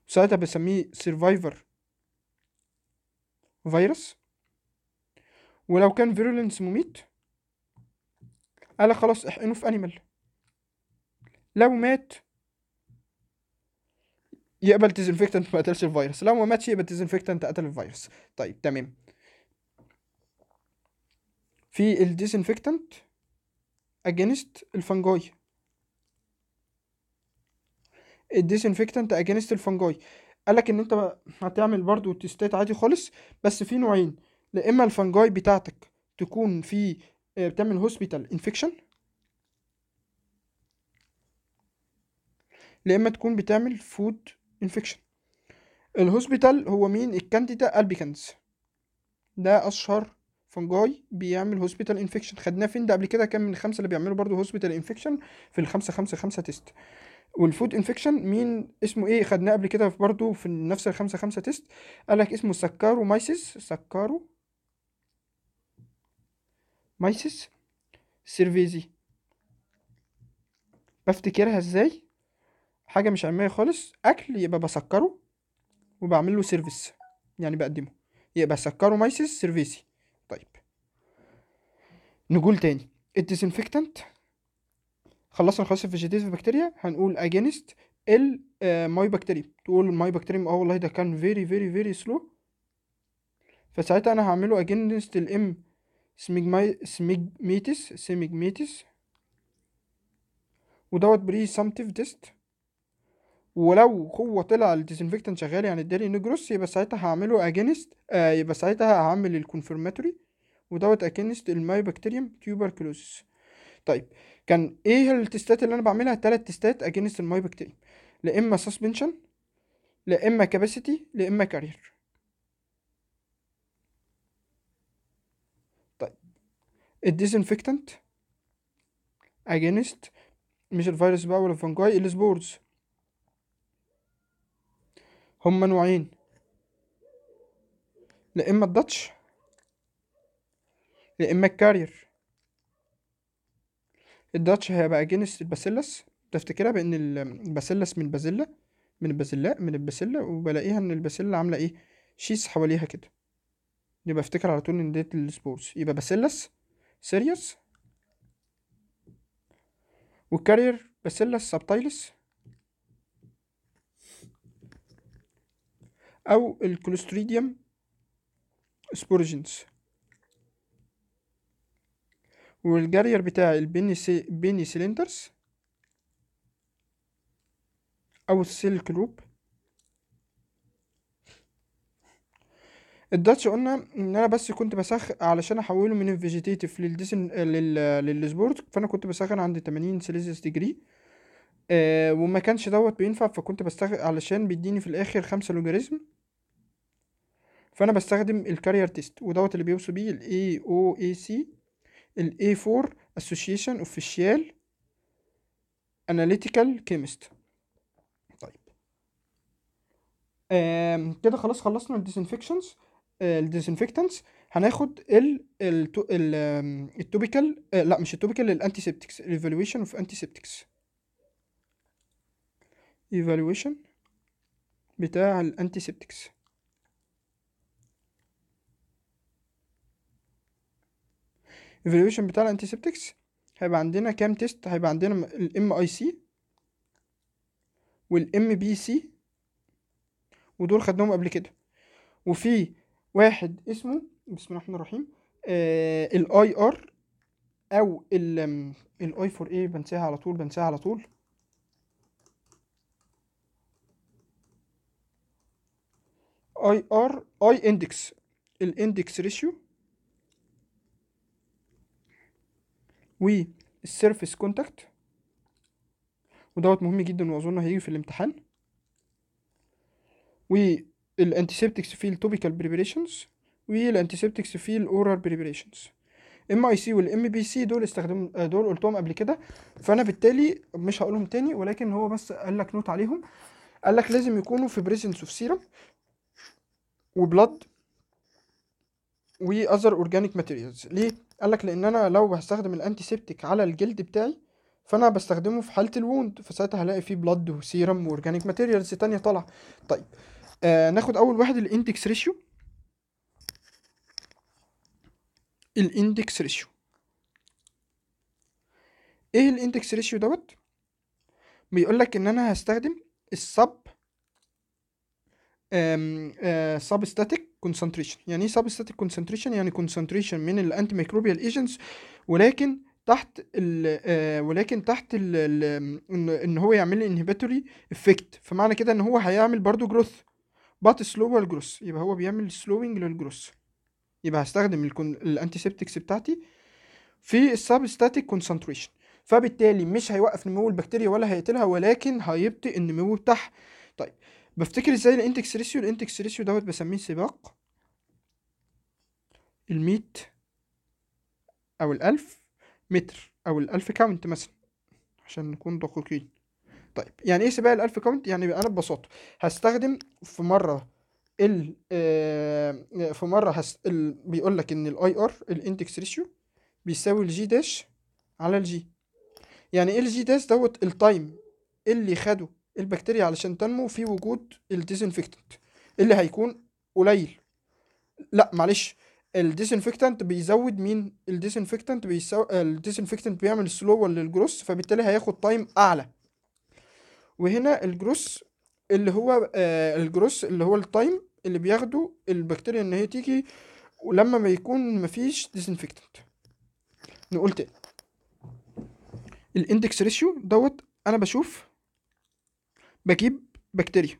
ساعتها بسميه سيرفايفر فيروس ولو كان فيرولنس مميت قال خلاص احقنه في انيمال لو مات يقبل ديزنفكتنت ما قتلش الفيروس لو ما ماتش يبقى ديزنفكتنت قتل الفيروس طيب تمام في الديزنفكتنت against الفنجاي الديزنفكتنت against الفنجاي قالك ان انت هتعمل برضو تيستات عادي خالص بس في نوعين لا اما الفنجاي بتاعتك تكون في آه، بتعمل هوسبيتال انفكشن يا اما تكون بتعمل فود انفكشن الهوسبيتال هو مين الكانديدا البيكانس ده اشهر فنجاي بيعمل هوسبيتال انفكشن خدناه فين ده قبل كده كان من الخمسه اللي بيعملوا برضه هوسبيتال انفكشن في الخمسة خمسة خمسة تيست والفود انفكشن مين اسمه ايه خدناه قبل كده برضه في نفس الخمسة خمسة تيست قالك اسمه سكارو مايسيس سكارو مايسيس سيرفيزي بفتكرها ازاي حاجه مش علميه خالص اكل يبقى بسكره وبعمل له سيرفيس يعني بقدمه يبقى سكره مايسيس سيرفيسي طيب نقول تاني الديسنفكتنت خلصنا خلاص الفيجيتيف بكتيريا هنقول اجينست الماي بكتيريا تقول الماي بكتيريا اه والله ده كان فيري فيري فيري سلو فساعتها انا هعمله اجينست الام سميجماي سميجميتس سميجميتس ودوت بري سامتيف ديست ولو هو طلع الديسانفكتنت شغال يعني اداني نجروس يبقى ساعتها هعمله اجينست آه يبقى ساعتها هعمل الكونفرماتوري ودوت اجينست الماي بكتيريوم تيوبركلوزس طيب كان ايه التستات اللي انا بعملها تلات تستات اجينست الماي بكتيريوم لا اما سسبنشن لا اما كاباسيتي لا اما كارير طيب الديسانفكتنت اجينست مش الفيروس بقى ولا الفنجاي السبورز هما نوعين لا اما الداتش لا اما الكارير الداتش هيبقى جنس الباسيلس بفتكرها بان الباسيلس من البازيلا من البازلاء من الباسيلا وبلاقيها ان الباسيلا عامله ايه شيس حواليها كده يبقى افتكر على طول ان ديت السبورز يبقى باسيلس سيريوس والكارير باسيلس سبتايلس أو الكلوستريديوم سبورجنس والجارير بتاعي البيني سيلندرز أو السيلك لوب الداتش قلنا ان انا بس كنت بسخ علشان احوله من الفيجيتيف للديسن لل... للسبورت فانا كنت بسخن عند 80 سيلسيوس ديجري آه وما كانش دوت بينفع فكنت بستخ علشان بيديني في الاخر خمسة لوجاريزم فانا بستخدم الكارير تيست ودوت اللي بيوصي بيه الاي او اي سي الاي 4 اسوشيشن اوفيشال اناليتيكال كيمست طيب كده خلاص خلصنا الديسانفكشنز آه، الديسانفكتنتس هناخد ال ال التوبيكال آه، لا مش التوبيكال الانتيسيبتكس الايفالويشن اوف انتيسيبتكس ايفالويشن بتاع الانتيسيبتكس evaluation بتاع الانتيسبتكس هيبقى عندنا كام تيست هيبقى عندنا الام اي سي والام بي سي ودول خدناهم قبل كده وفي واحد اسمه بسم الله الرحمن الرحيم آه، الاي ار او الاي فور ايه بنساها على طول بنساها على طول اي ار اي اندكس الاندكس ريشيو والسيرفيس كونتاكت ودوت مهم جدا واظن هيجي في الامتحان والانتيسيبتكس في التوبيكال بريبريشنز والانتيسيبتكس في الاورال بريبريشنز ام اي سي والام بي سي دول استخدم دول قلتهم قبل كده فانا بالتالي مش هقولهم تاني ولكن هو بس قال لك نوت عليهم قال لك لازم يكونوا في بريزنس اوف سيرم و واذر اورجانيك ماتيريالز ليه قال لك لان انا لو هستخدم الانتيسيبتيك على الجلد بتاعي فانا بستخدمه في حاله الووند فساعتها هلاقي فيه بلاد وسيرم واورجانيك ماتيريالز تانية طالعه طيب آه ناخد اول واحد الاندكس ريشيو الاندكس ريشيو ايه الاندكس ريشيو دوت بيقول لك ان انا هستخدم السب سب ستاتيك كونسنتريشن يعني ايه سبستاتيك كونسنتريشن يعني كونسنتريشن من الانتي ميكروبيال ايجنتس ولكن تحت ال آه، ولكن تحت ال ان هو يعمل لي انهبيتوري افكت فمعنى كده ان هو هيعمل برضو جروث بات سلو جروث يبقى هو بيعمل سلوينج للجروث يبقى هستخدم الانتيسيبتكس بتاعتي في ستاتيك كونسنتريشن فبالتالي مش هيوقف نمو البكتيريا ولا هيقتلها ولكن هيبطئ النمو بتاعها طيب بفتكر ازاي الانتكس ريسيو الانتكس ريسيو دوت بسميه سباق الميت أو الألف متر أو الألف كاونت مثلا عشان نكون دقيقين طيب يعني ايه سباق الألف كاونت يعني أنا ببساطة هستخدم في مرة ال آه، في مرة هس ال بيقول لك إن الأي آر الإندكس ريشيو بيساوي الجي داش على الجي يعني ايه الجي داش دوت التايم اللي خده البكتيريا علشان تنمو في وجود الديزنفكتنت اللي هيكون قليل لا معلش الديسنفكتنت بيزود مين الديسنفكتنت بيسو... آه، الديسنفكتنت بيعمل سلوور للجروس فبالتالي هياخد تايم اعلى وهنا الجروس اللي هو آه الجروس اللي هو التايم اللي بياخده البكتيريا ان هي تيجي ولما ما يكون مفيش ديسنفكتنت نقول تاني الاندكس ريشيو دوت انا بشوف بجيب بكتيريا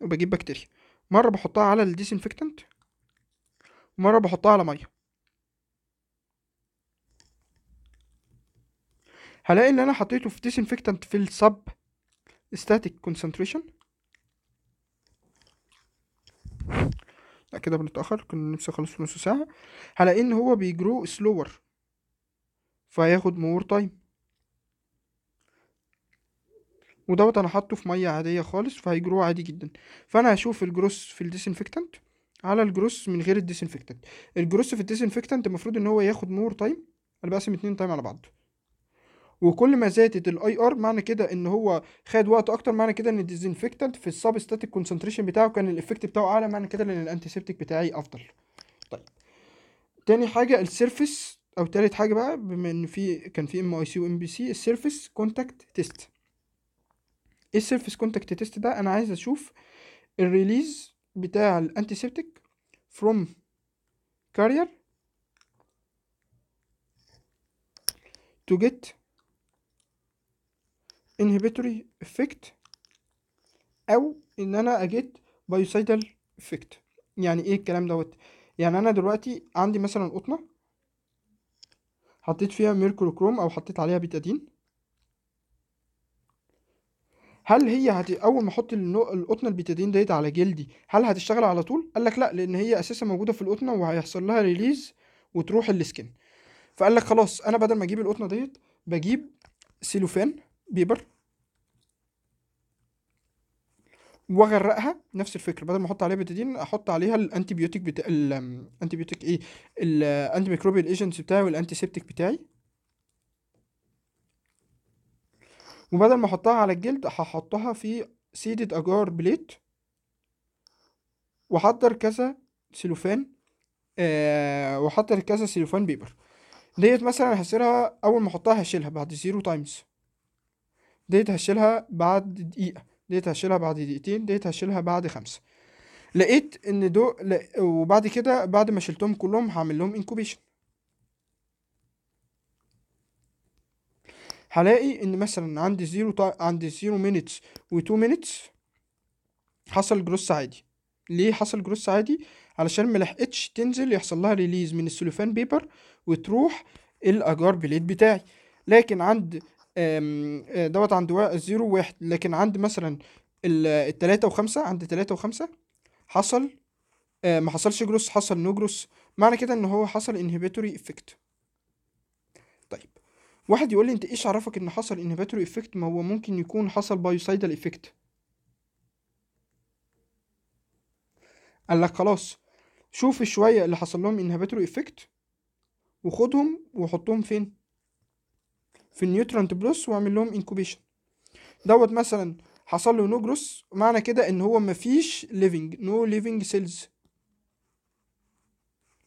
وبجيب بكتيريا مره بحطها على الديسنفكتنت مرة بحطها على مية هلاقي اللي انا حطيته في disinfectant في السب ستاتيك كونسنتريشن لا كده بنتاخر كنا نفسي اخلص نص ساعه هلاقي ان هو بيجرو slower فهياخد مور تايم ودوت انا حاطه في ميه عاديه خالص فهيجرو عادي جدا فانا هشوف الجروس في disinfectant على الجروس من غير الديسانفكتنت الجروس في الديسانفكتنت المفروض ان هو ياخد مور تايم انا بقسم اتنين تايم على بعض وكل ما زادت الاي ار معنى كده ان هو خد وقت اكتر معنى كده ان الديزنفكتنت في السب ستاتيك كونسنتريشن بتاعه كان الافكت بتاعه اعلى معنى كده ان الانتيسيبتيك بتاعي افضل طيب تاني حاجه السيرفيس او تالت حاجه بقى بما ان في كان في ام اي سي وام بي سي السيرفيس كونتاكت تيست ايه السيرفيس كونتاكت تيست ده انا عايز اشوف الريليز بتاع الانتيسيبتيك from carrier to get inhibitory effect او ان انا اجيت biocidal effect يعني ايه الكلام دوت يعني انا دلوقتي عندي مثلا قطنه حطيت فيها كروم او حطيت عليها بيتادين هل هي هت... اول ما احط النو- القطنه البيتادين ديت على جلدي هل هتشتغل على طول قال لك لا لان هي اساسا موجوده في القطنه وهيحصل لها ريليز وتروح السكن فقال لك خلاص انا بدل ما اجيب القطنه ديت بجيب سيلوفان بيبر واغرقها نفس الفكره بدل ما احط عليها بيتادين احط عليها الانتي بيوتيك بتا... الانتي بيوتيك ايه الانتي ميكروبيال ايجنتس بتاعي والانتي سيبتيك بتاعي وبدل ما احطها على الجلد هحطها في سيدة اجار بليت واحضر كذا سيلوفان آه واحضر كذا سيلوفان بيبر ديت مثلا هشيلها اول ما احطها هشيلها بعد زيرو تايمز ديت هشيلها بعد دقيقة ديت هشيلها بعد دقيقتين ديت هشيلها بعد خمسة لقيت ان دو وبعد كده بعد ما شلتهم كلهم هعمل لهم انكوبيشن هلاقي ان مثلا عندي زيرو تا... عندي زيرو مينيتس تو مينيتس حصل جروس عادي ليه حصل جروس عادي علشان ملحقتش تنزل يحصل لها ريليز من السلوفان بيبر وتروح الاجار بليد بتاعي لكن عند آه، دوت عند زيرو واحد لكن عند مثلا التلاتة وخمسة عند تلاتة وخمسة حصل آه، ما حصلش جروس حصل نو جروس معنى كده ان هو حصل انهبيتوري افكت واحد يقول لي انت ايش عرفك ان حصل انهبيتوري افكت ما هو ممكن يكون حصل بايوسايدال افكت قال لك خلاص شوف الشويه اللي حصل لهم انهبيتوري افكت وخدهم وحطهم فين في النيوترنت بلس واعمل لهم انكوبيشن دوت مثلا حصل له نوجروس معنى كده ان هو مفيش ليفنج نو ليفنج سيلز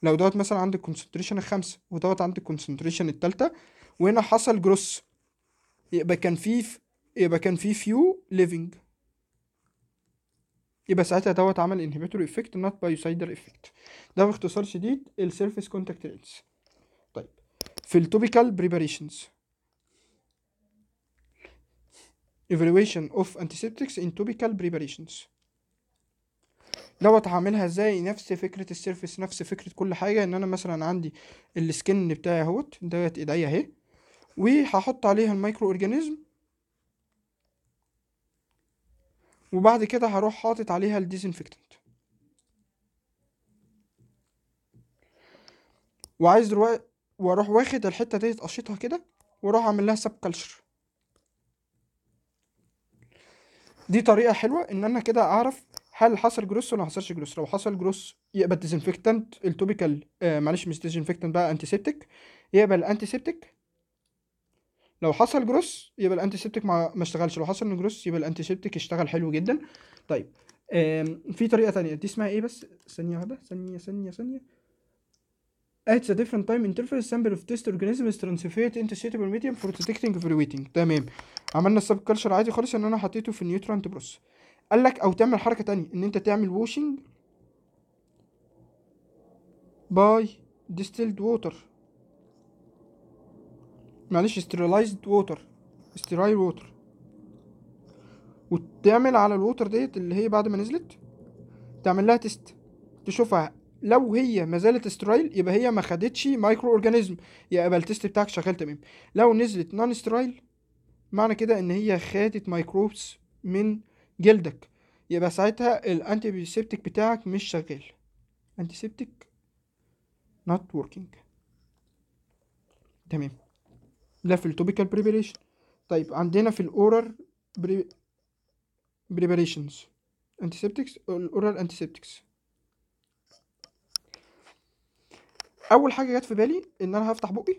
لو دوت مثلا عند كونسنتريشن الخمسة ودوت عند كونسنتريشن التالتة وهنا حصل جروس يبقى كان في يبقى كان في فيو ليفنج يبقى ساعتها دوت عمل انهبيتور افكت نوت سايدر افكت ده باختصار شديد السيرفيس كونتاكت لينس طيب في التوبيكال بريباريشنز evaluation of antiseptics in topical preparations دوت هعملها ازاي نفس فكرة السيرفيس نفس فكرة كل حاجة ان انا مثلا عندي السكن بتاعي اهوت دوت ايديا اهي وهحط عليها المايكرو اورجانيزم وبعد كده هروح حاطط عليها الديزنفكتنت وعايز دلوقتي واروح واخد الحته دي تقشطها كده واروح اعمل لها سب كلشر دي طريقه حلوه ان انا كده اعرف هل حصل جروس ولا حصلش جروس لو حصل جروس يقبل ديزنفكتنت التوبيكال آه معلش مش ديزنفكتنت بقى انتيسيبتيك يقبل انتيسيبتيك لو حصل جروس يبقى الانتيسبتيك ما, ما اشتغلش لو حصل جروس يبقى الانتيسبتيك اشتغل حلو جدا طيب في طريقه ثانيه دي اسمها ايه بس ثانيه واحده ثانيه ثانيه ثانيه at a different time interface sample of test organism is transferred into suitable medium for detecting evaluating تمام عملنا السب كلشر عادي خالص ان انا حطيته في النيوترانت بروس قال لك او تعمل حركه تانية ان انت تعمل ووشنج باي ديستيلد ووتر معلش ستيرلايزد ووتر ستيرايل ووتر وتعمل على الووتر ديت اللي هي بعد ما نزلت تعمل لها تيست تشوفها لو هي ما زالت سترايل يبقى هي ما خدتش مايكرو اورجانيزم يبقى التيست بتاعك شغال تمام لو نزلت نون سترايل معنى كده ان هي خدت ميكروبس من جلدك يبقى ساعتها الانتي بتاعك مش شغال انتي نوت وركينج تمام لا في التوبيكال بريبريشن طيب عندنا في الاورال بريبريشنز انتيسبتكس الاورال انتيسبتكس اول حاجه جت في بالي ان انا هفتح بقي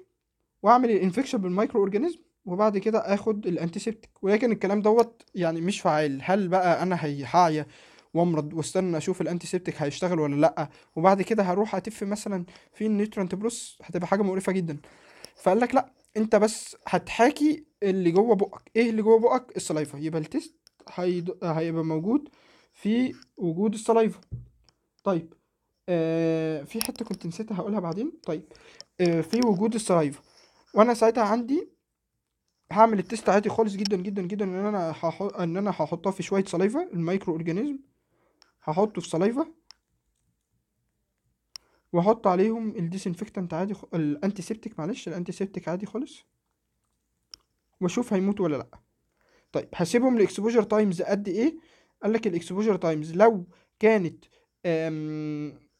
واعمل الانفكشن بالمايكرو اورجانيزم وبعد كده اخد الانتيسبتيك ولكن الكلام دوت يعني مش فعال هل بقى انا هعيا وامرض واستنى اشوف الانتيسبتيك هيشتغل ولا لا وبعد كده هروح اتف مثلا في النيوترانت بلس هتبقى حاجه مقرفه جدا فقال لك لا انت بس هتحاكي اللي جوه بقك ايه اللي جوه بقك السلايفا يبقى التست هيد... هيبقى موجود في وجود السلايفا طيب آه في حته كنت نسيتها هقولها بعدين طيب آه في وجود السلايفا وانا ساعتها عندي هعمل التست عادي خالص جدا جدا جدا ان انا هحط ان انا هحطها في شويه سلايفا المايكرو اورجانيزم هحطه في سلايفا واحط عليهم الديسنفكتنت عادي خ... الانتيسيبتيك معلش الانتيسيبتيك عادي خالص واشوف هيموت ولا لا طيب هسيبهم الاكسبوجر تايمز قد ايه قال لك الاكسبوجر تايمز لو كانت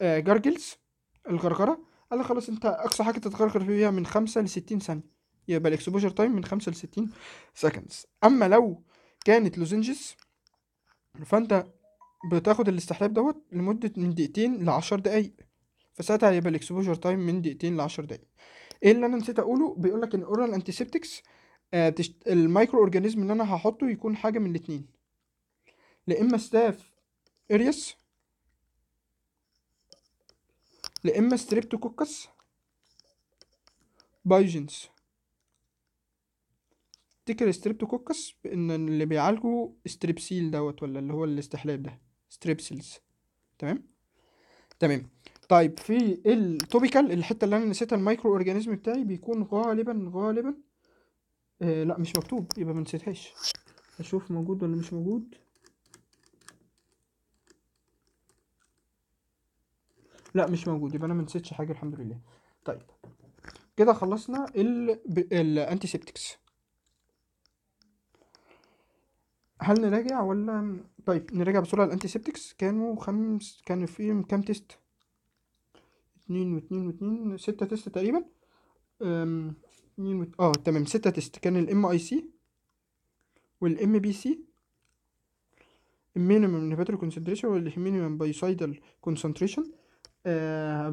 جرجلز الغرغره قال لك خلاص انت اقصى حاجه تتغرغر فيها من 5 ل 60 ثانيه يبقى الاكسبوجر تايم من 5 ل 60 سكندز اما لو كانت لوزنجز فانت بتاخد الاستحلاب دوت لمده من دقيقتين ل 10 دقائق فساعتها هيبقى الاكسبوجر تايم من دقيقتين لعشر دقايق ايه اللي انا نسيت اقوله بيقول لك ان اورال انتيسيبتكس آه المايكرو اورجانيزم اللي انا هحطه يكون حاجه من الاثنين لا اما ستاف اريس لا اما ستريبتوكوكس بايجنز تفتكر ستريبتوكوكس ان اللي بيعالجه ستريبسيل دوت ولا اللي هو الاستحلاب ده ستريبسيلز تمام تمام طيب في التوبيكال الحته اللي انا نسيتها المايكرو اورجانيزم بتاعي بيكون غالبا غالبا آه لا مش مكتوب يبقى ما نسيتهاش اشوف موجود ولا مش موجود لا مش موجود يبقى انا ما نسيتش حاجه الحمد لله طيب كده خلصنا الانتيسبتكس هل نراجع ولا طيب نراجع بسرعه الانتيسبتكس كانوا خمس كان فيهم كام تيست 2 و2 و2 6 تيست تقريبا ام 2 اه تمام 6 تيست كان الام اي سي والام بي سي المينيمم نيفاتري كونسنتريشن والمينيمم بايسايدال كونسنتريشن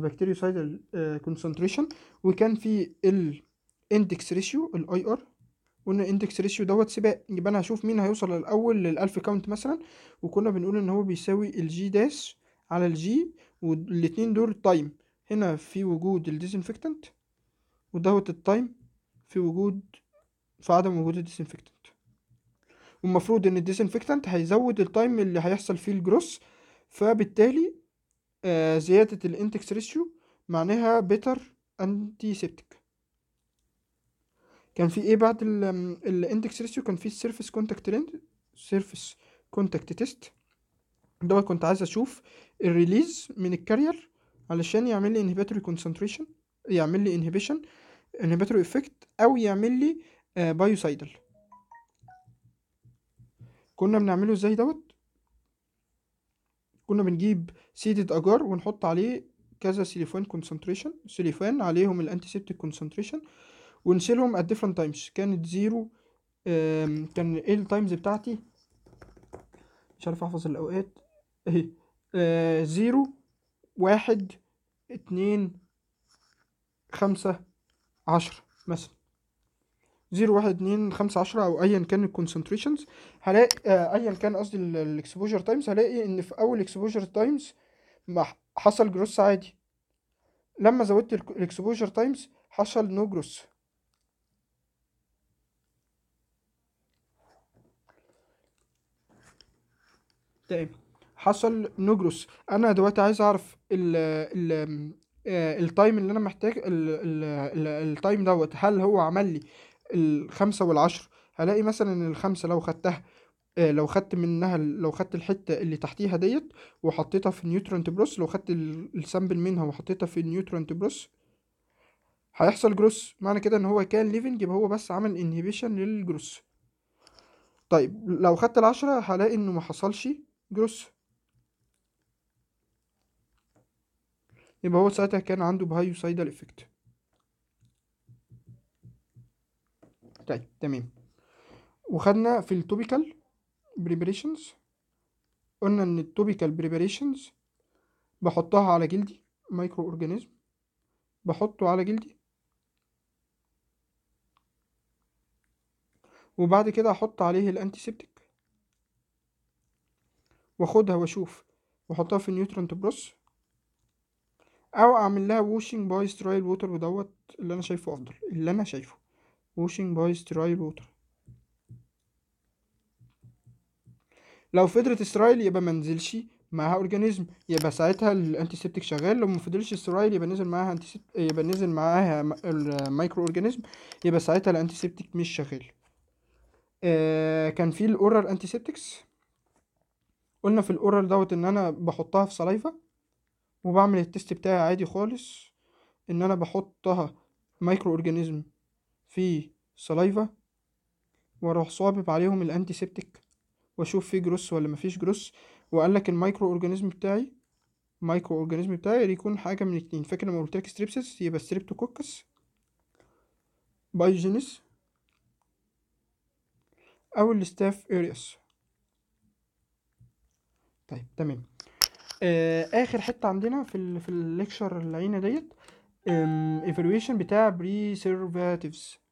بكتيريوسايدال كونسنتريشن وكان في الاندكس ريشيو الاي ار قلنا الاندكس ريشيو دوت سباق يبقى انا هشوف مين هيوصل الاول للالف كاونت مثلا وكنا بنقول ان هو بيساوي الجي داش على الجي والاتنين دول تايم هنا في وجود الديسنفكتنت ودوت التايم في وجود في عدم وجود الديسنفكتنت والمفروض ان الديسنفكتنت هيزود التايم اللي هيحصل فيه الجروس فبالتالي آه زيادة الانتكس ريشيو معناها بيتر انتيسبتيك كان في ايه بعد الانتكس ريشيو كان في السيرفيس كونتاكت لينت سيرفيس كونتاكت تيست دوت كنت عايز اشوف الريليز من الكارير علشان يعمل لي انهبيتوري كونسنتريشن يعمل لي انهبيشن انهبيتوري افكت او يعمل لي بايوسايدل آه، كنا بنعمله ازاي دوت كنا بنجيب سيدد اجار ونحط عليه كذا سيليفان كونسنتريشن سيليفان عليهم الانتيسيبتيك كونسنتريشن ونسيلهم ات ديفرنت تايمز كانت زيرو كان ايه التايمز بتاعتي مش عارف احفظ الاوقات إيه، اهي زيرو واحد اتنين خمسة عشرة مثلا زيرو واحد اتنين خمسة عشرة أو أيا كان الكونسنتريشنز هلاقي آه، أيا كان قصدي الإكسبوجر تايمز هلاقي إن في أول إكسبوجر تايمز حصل جروس عادي لما زودت الإكسبوجر تايمز حصل نو جروس تمام حصل نجرس انا دلوقتي عايز اعرف ال ال آه، التايم اللي انا محتاج التايم دوت هل هو عمل لي الخمسة والعشر هلاقي مثلا ان الخمسة لو خدتها آه، لو خدت منها لو خدت الحته اللي تحتيها ديت وحطيتها في النيوترنت بروس لو خدت السامبل منها وحطيتها في النيوترنت بروس هيحصل جروس معنى كده ان هو كان ليفنج يبقى هو بس عمل انهبيشن للجروس طيب لو خدت العشرة هلاقي انه ما حصلش جروس يبقى هو ساعتها كان عنده بهايوسايدال افكت طيب تمام وخدنا في التوبيكال بريبريشنز قلنا ان التوبيكال بريبريشنز بحطها على جلدي مايكرو اورجانيزم بحطه على جلدي وبعد كده احط عليه الانتيسيبتيك واخدها واشوف واحطها في النيوترون بروس او اعمل لها ووشنج باي سترايل ووتر ودوت اللي انا شايفه افضل اللي انا شايفه ووشنج باي سترايل ووتر لو فضلت سترايل يبقى منزلش معاها اورجانيزم يبقى ساعتها سيبتيك شغال لو ما فضلش سترايل يبقى نزل معاها انتيسبت يبقى نزل معاها المايكرو اورجانيزم يبقى ساعتها سيبتيك مش شغال آه كان في الاورال انتيسبتكس قلنا في الاورال دوت ان انا بحطها في صليفه وبعمل التست بتاعي عادي خالص ان انا بحطها مايكرو اورجانيزم في سلايفا واروح صابب عليهم الانتي سيبتيك واشوف فيه جروس ولا مفيش جروس وقال لك المايكرو اورجانيزم بتاعي مايكرو اورجانيزم بتاعي يكون حاجه من اتنين فاكر لما قلت لك ستريبسس يبقى ستريبتوكوكس بايجينس او الستاف اريس طيب تمام آه اخر حته عندنا في الـ في الليكشر العينه ديت ايفالويشن بتاع بري سيرفاتيفز